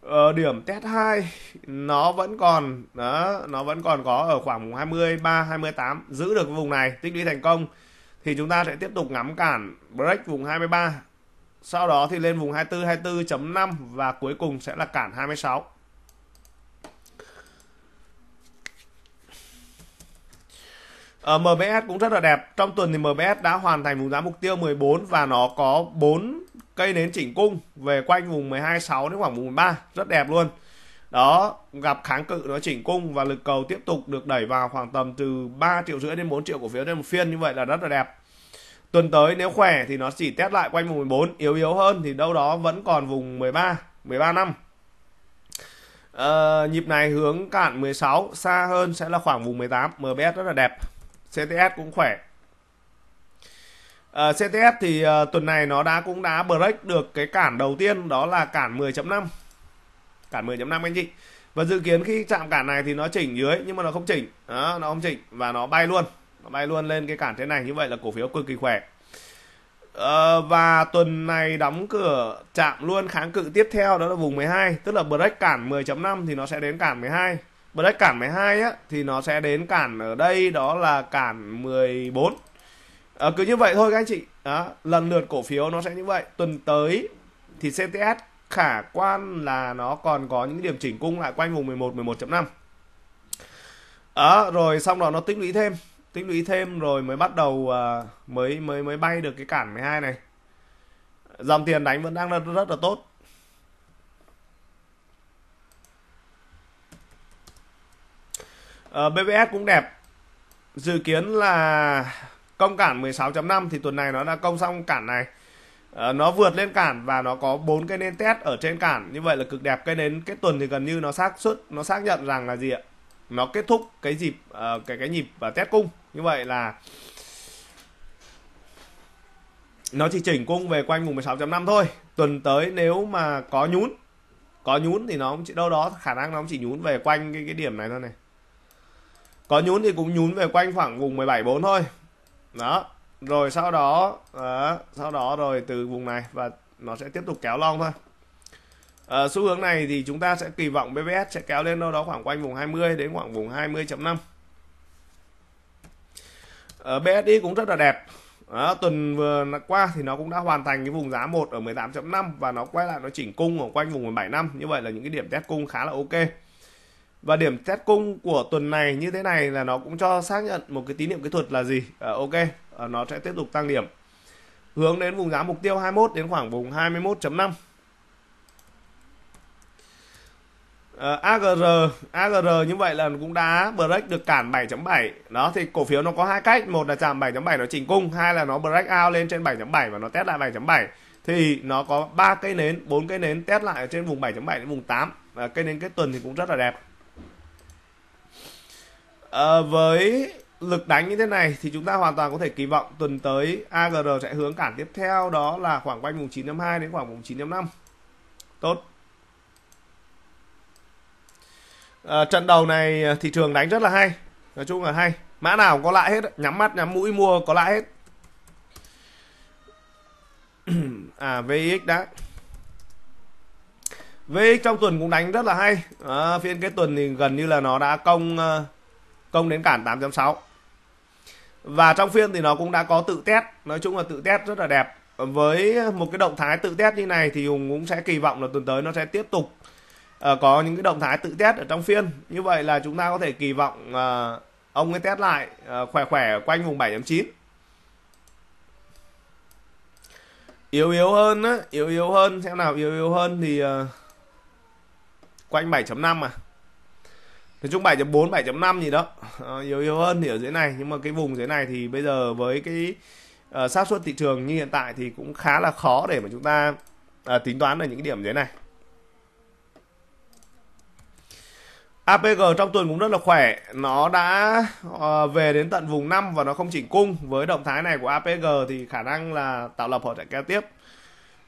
ờ, điểm test 2 nó vẫn còn đó nó vẫn còn có ở khoảng vùng 23 28 giữ được vùng này tích lũy thành công thì chúng ta sẽ tiếp tục ngắm cản break vùng 23 sau đó thì lên vùng 24 24.5 và cuối cùng sẽ là cản 26 Ờ, MBS cũng rất là đẹp. Trong tuần thì MBS đã hoàn thành vùng giá mục tiêu 14 và nó có 4 cây nến chỉnh cung về quanh vùng 126 đến khoảng vùng 13, rất đẹp luôn. Đó, gặp kháng cự nó chỉnh cung và lực cầu tiếp tục được đẩy vào khoảng tầm từ 3 triệu rưỡi đến 4 triệu cổ phiếu trên một phiên như vậy là rất là đẹp. Tuần tới nếu khỏe thì nó chỉ test lại quanh vùng 14, yếu yếu hơn thì đâu đó vẫn còn vùng 13, 13 năm. Ờ, nhịp này hướng cạn 16 xa hơn sẽ là khoảng vùng 18 MBS rất là đẹp CTS cũng khỏe uh, ờ, CTS thì uh, tuần này nó đã cũng đã break được cái cản đầu tiên đó là cản 10.5 cản 10.5 anh chị và dự kiến khi chạm cản này thì nó chỉnh dưới nhưng mà nó không chỉnh đó, nó không chỉnh và nó bay luôn nó bay luôn lên cái cản thế này như vậy là cổ phiếu cực kỳ khỏe Uh, và tuần này đóng cửa chạm luôn kháng cự tiếp theo đó là vùng 12 tức là break cản 10.5 thì nó sẽ đến cản 12 Black cản 12 á thì nó sẽ đến cản ở đây đó là cản 14 à, ờ, cứ như vậy thôi các anh chị đó, lần lượt cổ phiếu nó sẽ như vậy tuần tới thì CTS khả quan là nó còn có những điểm chỉnh cung lại quanh vùng 11 11.5 đó rồi xong đó nó tích lũy thêm tích lũy thêm rồi mới bắt đầu uh, mới mới mới bay được cái cản 12 này dòng tiền đánh vẫn đang rất, rất là tốt Ờ, BBS cũng đẹp dự kiến là công cản 16.5 thì tuần này nó đã công xong cản này uh, nó vượt lên cản và nó có bốn cái nến test ở trên cản như vậy là cực đẹp cái nến cái tuần thì gần như nó xác suất nó xác nhận rằng là gì ạ nó kết thúc cái dịp uh, cái cái nhịp và test cung như vậy là nó chỉ chỉnh cung về quanh vùng 16.5 thôi tuần tới nếu mà có nhún có nhún thì nó cũng chỉ đâu đó khả năng nó cũng chỉ nhún về quanh cái cái điểm này thôi này có nhún thì cũng nhún về quanh khoảng vùng 174 thôi đó rồi sau đó đó, sau đó rồi từ vùng này và nó sẽ tiếp tục kéo long thôi à, xu hướng này thì chúng ta sẽ kỳ vọng BBS sẽ kéo lên đâu đó khoảng quanh vùng 20 đến khoảng vùng 20.5 à, BSI cũng rất là đẹp đó, tuần vừa qua thì nó cũng đã hoàn thành cái vùng giá 1 ở 18.5 và nó quay lại nó chỉnh cung ở quanh vùng 17 năm như vậy là những cái điểm test cung khá là ok và điểm test cung của tuần này như thế này là nó cũng cho xác nhận một cái tín hiệu kỹ thuật là gì à, ok à, nó sẽ tiếp tục tăng điểm hướng đến vùng giá mục tiêu 21 đến khoảng vùng 21.5 à, AGR AGR như vậy là cũng đã break được cản 7.7 đó thì cổ phiếu nó có hai cách một là chạm 7.7 nó chỉnh cung hai là nó break out lên trên 7.7 và nó test lại 7.7 thì nó có ba cây nến bốn cây nến test lại ở trên vùng 7.7 đến vùng 8 à, cây nến kết tuần thì cũng rất là đẹp à, với lực đánh như thế này thì chúng ta hoàn toàn có thể kỳ vọng tuần tới AGR sẽ hướng cản tiếp theo đó là khoảng quanh vùng 9.2 đến khoảng vùng 9.5 tốt à, trận đầu này ờ, thị trường đánh rất là hay nói chung là hay mã nào có lãi hết nhắm mắt nhắm mũi mua có lãi hết à VX đã VX trong tuần cũng đánh rất là hay à, phiên cái tuần thì gần như là nó đã công uh, công đến cản 8.6 và trong phiên thì nó cũng đã có tự test nói chung là tự test rất là đẹp với một cái động thái tự test như này thì hùng cũng sẽ kỳ vọng là tuần tới nó sẽ tiếp tục ờ, có những cái động thái tự test ở trong phiên như vậy là chúng ta có thể kỳ vọng ờ, ông ấy test lại ờ, khỏe khỏe quanh vùng 7.9 yếu yếu hơn á yếu yếu hơn xem nào yếu yếu hơn thì uh, quanh 7.5 à nói chung 7.4 7.5 gì đó à, yếu yếu hơn thì ở dưới này nhưng mà cái vùng dưới này thì bây giờ với cái uh, xác suất thị trường như hiện tại thì cũng khá là khó để mà chúng ta uh, tính toán ở những cái điểm dưới này APG trong tuần cũng rất là khỏe, nó đã uh, về đến tận vùng 5 và nó không chỉnh cung. Với động thái này của APG thì khả năng là tạo lập họ chạy keo tiếp.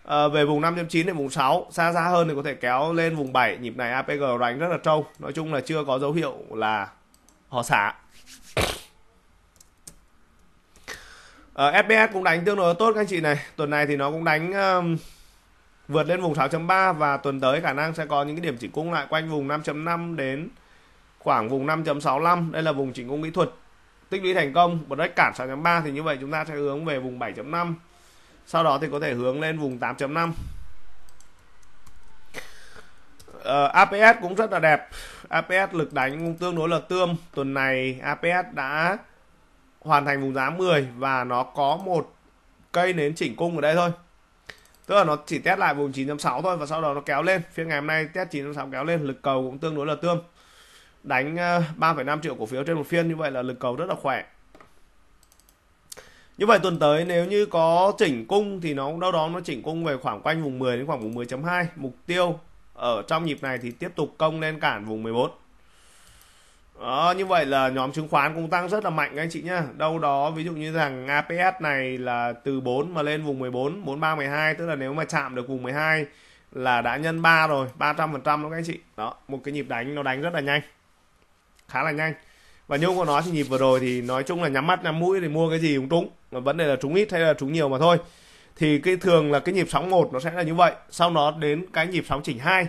Ờ, về vùng 5.9 đến vùng 6 xa xa hơn thì có thể kéo lên vùng 7 nhịp này APG đánh rất là trâu nói chung là chưa có dấu hiệu là họ xả ở à, SBS cũng đánh tương đối tốt các anh chị này tuần này thì nó cũng đánh um, vượt lên vùng 6.3 và tuần tới khả năng sẽ có những cái điểm chỉnh cung lại quanh vùng 5.5 đến khoảng vùng 5.65 đây là vùng chỉnh cung kỹ thuật tích lũy thành công break cản 6.3 thì như vậy chúng ta sẽ hướng về vùng 7.5 sau đó thì có thể hướng lên vùng 8.5 uh, APS cũng rất là đẹp APS lực đánh cũng tương đối là tươm tuần này APS đã hoàn thành vùng giá 10 và nó có một cây nến chỉnh cung ở đây thôi tức là nó chỉ test lại vùng 9.6 thôi và sau đó nó kéo lên phiên ngày hôm nay test 9.6 kéo lên lực cầu cũng tương đối là tươm đánh 3,5 ờ, triệu cổ phiếu trên một phiên như vậy là lực cầu rất là khỏe như vậy tuần tới nếu như có chỉnh cung thì nó đâu đó nó chỉnh cung về khoảng quanh vùng 10 đến khoảng vùng 10.2. Mục tiêu ở trong nhịp này thì tiếp tục công lên cản vùng 14. Đó, ờ, như vậy là nhóm chứng khoán cũng tăng rất là mạnh các anh chị nhá. Đâu đó ví dụ như rằng APS này là từ 4 mà lên vùng 14, 43 12 tức là nếu mà chạm được vùng 12 là đã nhân 3 rồi, 300% đó các anh chị. Đó, một cái nhịp đánh nó đánh rất là nhanh. Khá là nhanh và như ông có nói thì nhịp vừa rồi thì nói chung là nhắm mắt nhắm mũi thì mua cái gì cũng trúng mà vấn đề là trúng ít hay là trúng nhiều mà thôi thì cái thường là cái nhịp sóng một nó sẽ là như vậy sau nó đến cái nhịp sóng chỉnh hai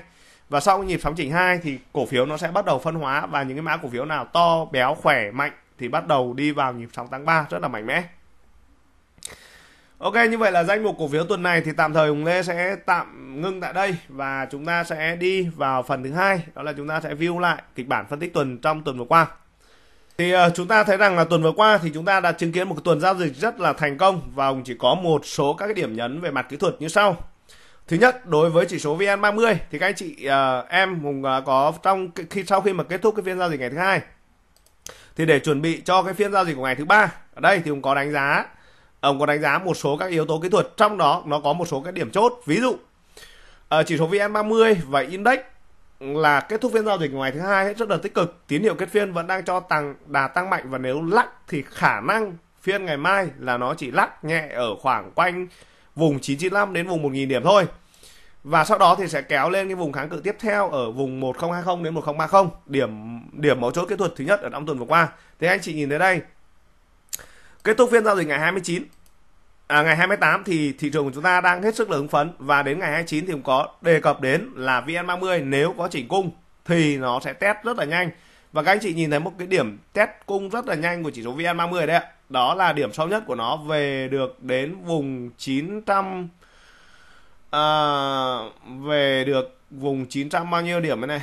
và sau cái nhịp sóng chỉnh hai thì cổ phiếu nó sẽ bắt đầu phân hóa và những cái mã cổ phiếu nào to béo khỏe mạnh thì bắt đầu đi vào nhịp sóng tăng 3 rất là mạnh mẽ Ok như vậy là danh mục cổ phiếu tuần này thì tạm thời Hùng Lê sẽ tạm ngưng tại đây và chúng ta sẽ đi vào phần thứ hai đó là chúng ta sẽ view lại kịch bản phân tích tuần trong tuần vừa qua. Thì uh, chúng ta thấy rằng là tuần vừa qua thì chúng ta đã chứng kiến một cái tuần giao dịch rất là thành công và cũng chỉ có một số các cái điểm nhấn về mặt kỹ thuật như sau. Thứ nhất, đối với chỉ số VN30 thì các anh chị uh, em cũng uh, có trong khi sau khi mà kết thúc cái phiên giao dịch ngày thứ hai thì để chuẩn bị cho cái phiên giao dịch của ngày thứ ba ở đây thì cũng có đánh giá ông có đánh giá một số các yếu tố kỹ thuật trong đó nó có một số các điểm chốt ví dụ uh, chỉ số VN30 và index là kết thúc phiên giao dịch ngày thứ hai hết rất là tích cực tín hiệu kết phiên vẫn đang cho tăng đà tăng mạnh và nếu lắc thì khả năng phiên ngày mai là nó chỉ lắc nhẹ ở khoảng quanh vùng 995 đến vùng 1000 điểm thôi và sau đó thì sẽ kéo lên cái vùng kháng cự tiếp theo ở vùng 1020 đến 1030 điểm điểm mấu chốt kỹ thuật thứ nhất ở năm tuần vừa qua thì anh chị nhìn thấy đây kết thúc phiên giao dịch ngày 29 À, ngày 28 thì thị trường của chúng ta đang hết sức là hứng phấn và đến ngày 29 thì cũng có đề cập đến là VN30 nếu có chỉnh cung thì nó sẽ test rất là nhanh. Và các anh chị nhìn thấy một cái điểm test cung rất là nhanh của chỉ số VN30 đấy ạ. Đó là điểm sâu nhất của nó về được đến vùng 900 à, về được vùng 900 bao nhiêu điểm thế này?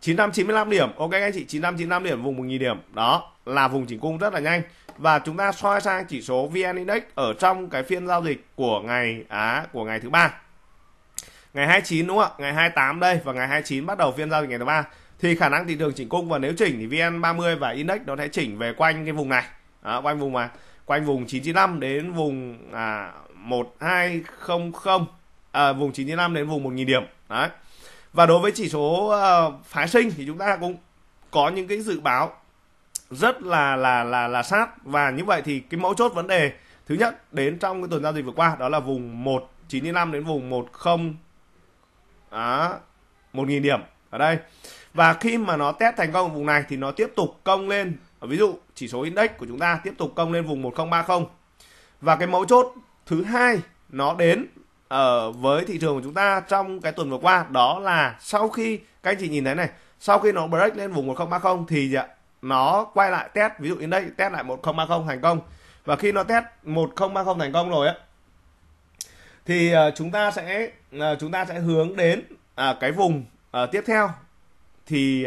995 điểm. Ok các anh chị 995 điểm vùng 1000 điểm. Đó là vùng chỉnh cung rất là nhanh và chúng ta soi sang chỉ số VN Index ở trong cái phiên giao dịch của ngày á à, của ngày thứ ba ngày 29 đúng không ạ ngày 28 đây và ngày 29 bắt đầu phiên giao dịch ngày thứ ba thì khả năng thị trường chỉnh cung và nếu chỉnh thì VN 30 và index nó sẽ chỉnh về quanh cái vùng này à, quanh vùng mà quanh vùng 995 đến vùng à, 1200 à, vùng 995 đến vùng 1000 điểm đấy và đối với chỉ số à, phái sinh thì chúng ta cũng có những cái dự báo rất là là là là sát và như vậy thì cái mấu chốt vấn đề thứ nhất đến trong cái tuần giao dịch vừa qua đó là vùng 1995 đến vùng 10 đó, 1.000 điểm ở đây và khi mà nó test thành công ở vùng này thì nó tiếp tục công lên ví dụ chỉ số index của chúng ta tiếp tục công lên vùng 1030 và cái mấu chốt thứ hai nó đến ở với thị trường của chúng ta trong cái tuần vừa qua đó là sau khi các anh chị nhìn thấy này sau khi nó break lên vùng 1030 thì nó quay lại test ví dụ như đây test lại 1030 thành công và khi nó test 1030 thành công rồi á thì ờ, chúng ta sẽ ờ, chúng ta sẽ hướng đến à, cái vùng ờ, tiếp theo thì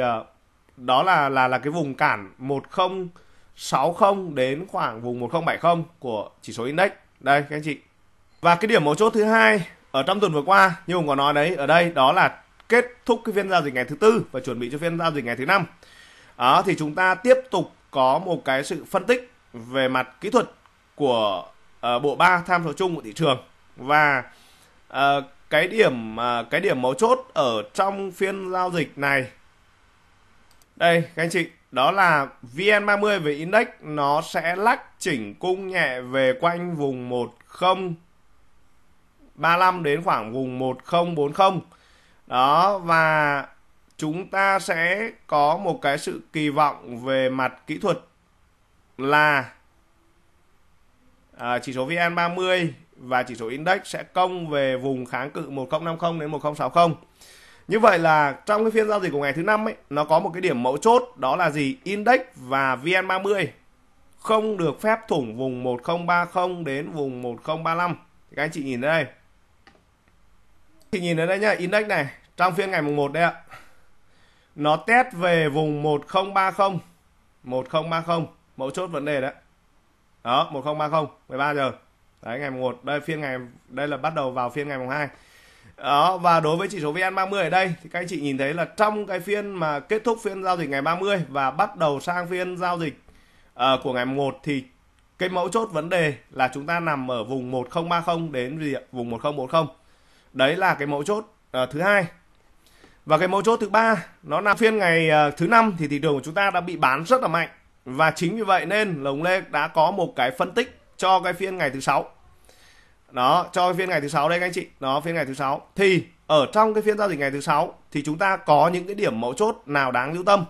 đó là là là cái vùng cản 1060 đến khoảng vùng 1070 của chỉ số index đây các anh chị và cái điểm mấu chốt thứ hai ở trong tuần vừa qua như hùng có nói đấy ở đây đó là kết thúc cái phiên giao dịch ngày thứ tư và chuẩn bị cho phiên giao dịch ngày thứ năm đó thì chúng ta tiếp tục có một cái sự phân tích về mặt kỹ thuật của uh, bộ ba tham số chung của thị trường và uh, cái điểm uh, cái điểm mấu chốt ở trong phiên giao dịch này đây các anh chị đó là VN30 về index nó sẽ lắc chỉnh cung nhẹ về quanh vùng 1035 đến khoảng vùng 1040 đó và chúng ta sẽ có một cái sự kỳ vọng về mặt kỹ thuật là à, chỉ số VN30 và chỉ số index sẽ công về vùng kháng cự 1050 đến 1060. Như vậy là trong cái phiên giao dịch của ngày thứ năm ấy, nó có một cái điểm mấu chốt đó là gì? Index và VN30 không được phép thủng vùng 1030 đến vùng 1035. Thì các anh chị nhìn đây. thì nhìn ở đây nhá, index này trong phiên ngày mùng 1 đây ạ nó test về vùng 1030 1030 mẫu chốt vấn đề đấy đó 1030 13 giờ đấy ngày 1 đây phiên ngày đây là bắt đầu vào phiên ngày mùng 2 đó và đối với chỉ số VN30 ở đây thì các anh chị nhìn thấy là trong cái phiên mà kết thúc phiên giao dịch ngày 30 và bắt đầu sang phiên giao dịch uh, của ngày 1 thì cái mẫu chốt vấn đề là chúng ta nằm ở vùng 1030 đến gì ạ? vùng 1040. Đấy là cái mẫu chốt uh, thứ hai và cái mấu chốt thứ ba nó là phiên ngày ờ, thứ năm thì thị trường của chúng ta đã bị bán rất là mạnh và chính vì vậy nên lồng lê đã có một cái phân tích cho cái phiên ngày thứ sáu đó cho cái phiên ngày thứ sáu đây các anh chị đó phiên ngày thứ sáu thì ở trong cái phiên giao dịch ngày thứ sáu thì chúng ta có những cái điểm mấu chốt nào đáng lưu tâm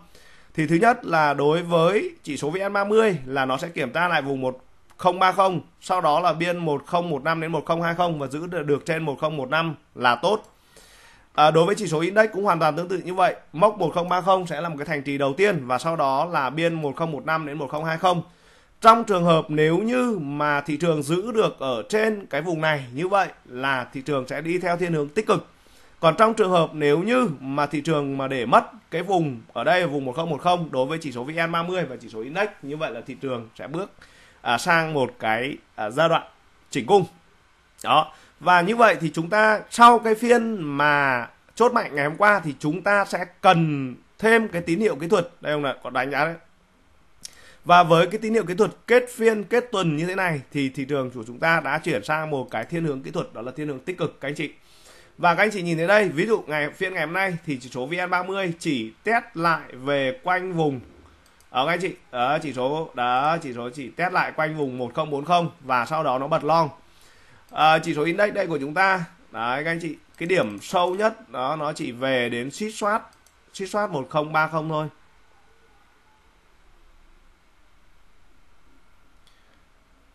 thì thứ nhất là đối với chỉ số VN30 là nó sẽ kiểm tra lại vùng 1030 sau đó là biên 1015 đến 1020 và giữ được trên 1015 là tốt À, đối với chỉ số index cũng hoàn toàn tương tự như vậy, mốc 1030 sẽ là một cái thành trì đầu tiên và sau đó là biên 1015 đến 1020. Trong trường hợp nếu như mà thị trường giữ được ở trên cái vùng này như vậy là thị trường sẽ đi theo thiên hướng tích cực. Còn trong trường hợp nếu như mà thị trường mà để mất cái vùng ở đây vùng 1010 đối với chỉ số VN30 và chỉ số index như vậy là thị trường sẽ bước à, sang một cái à, giai đoạn chỉnh cung. Đó, và như vậy thì chúng ta sau cái phiên mà chốt mạnh ngày hôm qua thì chúng ta sẽ cần thêm cái tín hiệu kỹ thuật đây ông là có đánh giá đấy và với cái tín hiệu kỹ thuật kết phiên kết tuần như thế này thì thị trường của chúng ta đã chuyển sang một cái thiên hướng kỹ thuật đó là thiên hướng tích cực các anh chị và các anh chị nhìn thấy đây ví dụ ngày phiên ngày hôm nay thì chỉ số VN30 chỉ test lại về quanh vùng ở các anh chị đó, chỉ số đó chỉ số chỉ test lại quanh vùng 1040 và sau đó nó bật long à, chỉ số index đây của chúng ta đấy các anh chị cái điểm sâu nhất đó nó chỉ về đến suýt soát suýt soát 1030 thôi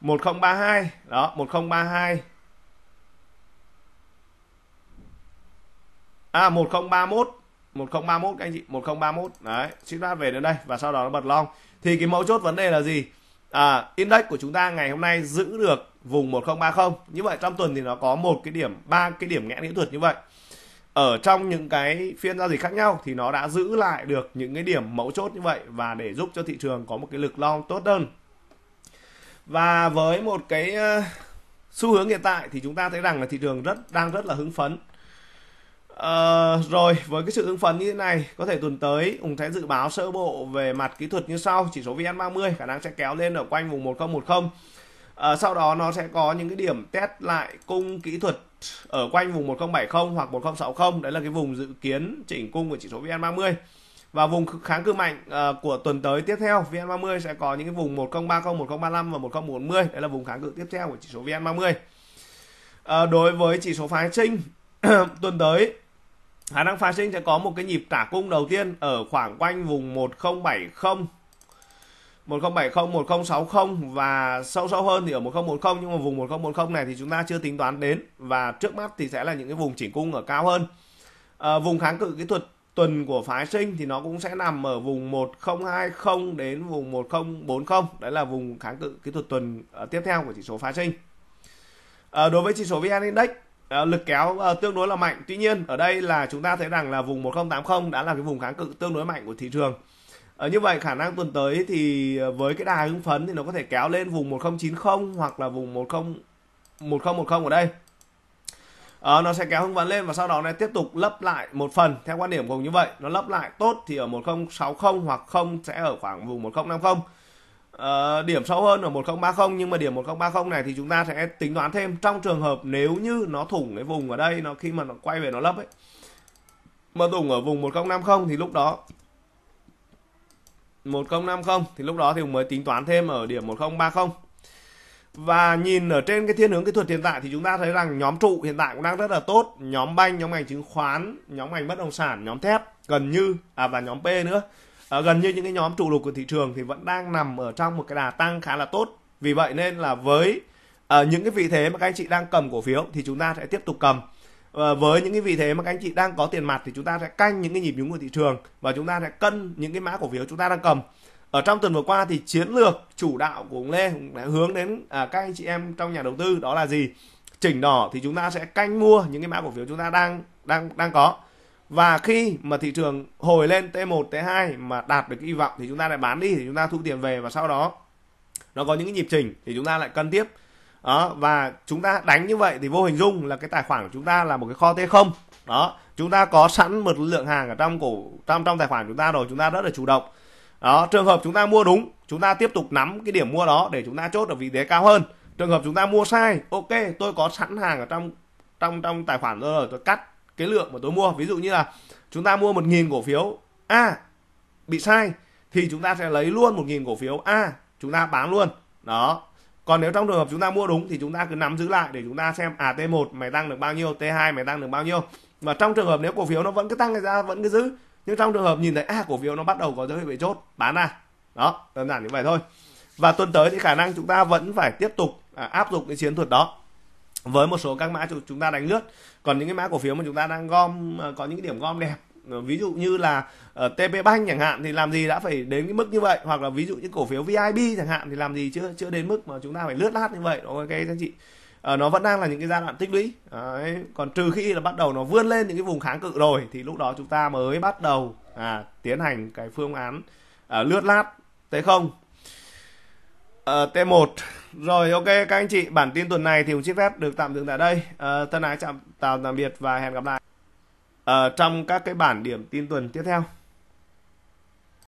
một không ba hai đó một không ba hai à một không ba mốt ba các anh chị một không ba 1031 đấy xin ra về đến đây và sau đó nó bật long thì cái mấu chốt vấn đề là gì à, index của chúng ta ngày hôm nay giữ được vùng 1030 như vậy trong tuần thì nó có một cái điểm ba cái điểm ngẽn kỹ thuật như vậy ở trong những cái phiên giao dịch khác nhau thì nó đã giữ lại được những cái điểm mẫu chốt như vậy và để giúp cho thị trường có một cái lực long tốt hơn và với một cái ờ, xu hướng hiện tại thì chúng ta thấy rằng là thị trường rất đang rất là hứng phấn à, rồi với cái sự hứng phấn như thế này có thể tuần tới Hùng sẽ dự báo sơ bộ về mặt kỹ thuật như sau chỉ số VN30 khả năng sẽ kéo lên ở quanh vùng 1010 À, sau đó nó sẽ có những cái điểm test lại cung kỹ thuật ở quanh vùng 1070 hoặc 1060 đấy là cái vùng dự kiến chỉnh cung của chỉ số VN30 và vùng kháng cự mạnh uh, của tuần tới tiếp theo VN30 sẽ có những cái vùng 1030, 1035 và 1040 đấy là vùng kháng cự tiếp theo của chỉ số VN30 uh, ờ, đối với chỉ số phái sinh tuần tới khả năng phái sinh sẽ có một cái nhịp trả cung đầu tiên ở khoảng quanh vùng 1070 1070, 1060 và sâu sâu hơn thì ở 1010 nhưng mà vùng 1010 này thì chúng ta chưa tính toán đến và trước mắt thì sẽ là những cái vùng chỉnh cung ở cao hơn. À, vùng kháng cự kỹ thuật tuần của phái sinh thì nó cũng sẽ nằm ở vùng 1020 đến vùng 1040, đấy là vùng kháng cự kỹ thuật tuần ờ, tiếp theo của chỉ số phái sinh. À, ờ, đối với chỉ số VN Index À, lực kéo à, tương đối là mạnh. Tuy nhiên ở đây là chúng ta thấy rằng là vùng 1080 đã là cái vùng kháng cự tương đối mạnh của thị trường. À, như vậy khả năng tuần tới thì ờ, với cái đà hứng phấn thì nó có thể kéo lên vùng 1090 hoặc là vùng 10 1010 ở đây. À, nó sẽ kéo hứng phấn lên và sau đó này tiếp tục lấp lại một phần theo quan điểm cùng như vậy. Nó lấp lại tốt thì ở 1060 hoặc không sẽ ở khoảng vùng 1050. À, điểm sâu hơn ở 1030 nhưng mà điểm 1030 này thì chúng ta sẽ tính toán thêm trong trường hợp nếu như nó thủng cái vùng ở đây nó khi mà nó quay về nó lấp ấy. Mà thủng ở vùng 1050 thì lúc đó 1050 thì lúc đó thì mới tính toán thêm ở điểm 1030 và nhìn ở trên cái thiên hướng kỹ thuật hiện tại thì chúng ta thấy rằng nhóm trụ hiện tại cũng đang rất là tốt nhóm banh nhóm ngành chứng khoán nhóm ngành bất động sản nhóm thép gần như à và nhóm p nữa à, gần như những cái nhóm trụ lục của thị trường thì vẫn đang nằm ở trong một cái đà tăng khá là tốt vì vậy nên là với à, những cái vị thế mà các anh chị đang cầm cổ phiếu thì chúng ta sẽ tiếp tục cầm Ờ, với những cái vị thế mà các anh chị đang có tiền mặt thì chúng ta sẽ canh những cái nhịp nhúng của thị trường và chúng ta sẽ cân những cái mã cổ phiếu chúng ta đang cầm ở trong tuần vừa qua thì chiến lược chủ đạo của ông Lê đã hướng đến à, các anh chị em trong nhà đầu tư đó là gì chỉnh đỏ thì chúng ta sẽ canh mua những cái mã cổ phiếu chúng ta đang đang đang có và khi mà thị trường hồi lên T1 T2 mà đạt được cái hy vọng thì chúng ta lại bán đi thì chúng ta thu tiền về và sau đó nó có những cái nhịp chỉnh thì chúng ta lại cân tiếp đó và chúng ta đánh như vậy thì vô hình dung là cái tài khoản của chúng ta là một cái kho t không đó chúng ta có sẵn một lượng hàng ở trong cổ trong trong tài khoản chúng ta rồi chúng ta rất là chủ động đó trường hợp chúng ta mua đúng chúng ta tiếp tục nắm cái điểm mua đó để chúng ta chốt ở vị thế cao hơn trường hợp chúng ta mua sai ok tôi có sẵn hàng ở trong trong trong tài khoản tôi rồi tôi cắt cái lượng mà tôi mua ví dụ như là chúng ta mua 1.000 cổ phiếu A bị sai thì chúng ta sẽ lấy luôn 1.000 cổ phiếu A chúng ta bán luôn đó còn nếu trong trường hợp chúng ta mua đúng thì chúng ta cứ nắm giữ lại để chúng ta xem à T1 mày tăng được bao nhiêu T2 mày tăng được bao nhiêu và trong trường hợp nếu cổ phiếu nó vẫn cứ tăng thì ra vẫn cứ giữ nhưng trong trường hợp nhìn thấy à cổ phiếu nó bắt đầu có dấu hiệu bị chốt bán ra đó đơn giản như vậy thôi và tuần tới thì khả năng chúng ta vẫn phải tiếp tục à, áp dụng cái chiến thuật đó với một số các mã chúng ta đánh lướt còn những cái mã cổ phiếu mà chúng ta đang gom à, có những cái điểm gom đẹp Ờ, ví dụ như là ở ờ, TP Bank chẳng hạn thì làm gì đã phải đến cái mức như vậy hoặc là ví dụ những cổ phiếu VIB chẳng hạn thì làm gì chưa chưa đến mức mà chúng ta phải lướt lát như vậy đúng các anh chị à, nó vẫn đang là những cái giai đoạn tích lũy Đấy. còn trừ khi là bắt đầu nó vươn lên những cái vùng kháng cự rồi thì lúc đó chúng ta mới bắt đầu à, tiến hành cái phương án à, lướt lát T0 à, T1 rồi ok các anh chị bản tin tuần này thì cũng xin phép được tạm dừng tại đây à, thân ái chào tạm biệt và hẹn gặp lại Ờ, trong các cái bản điểm tin tuần tiếp theo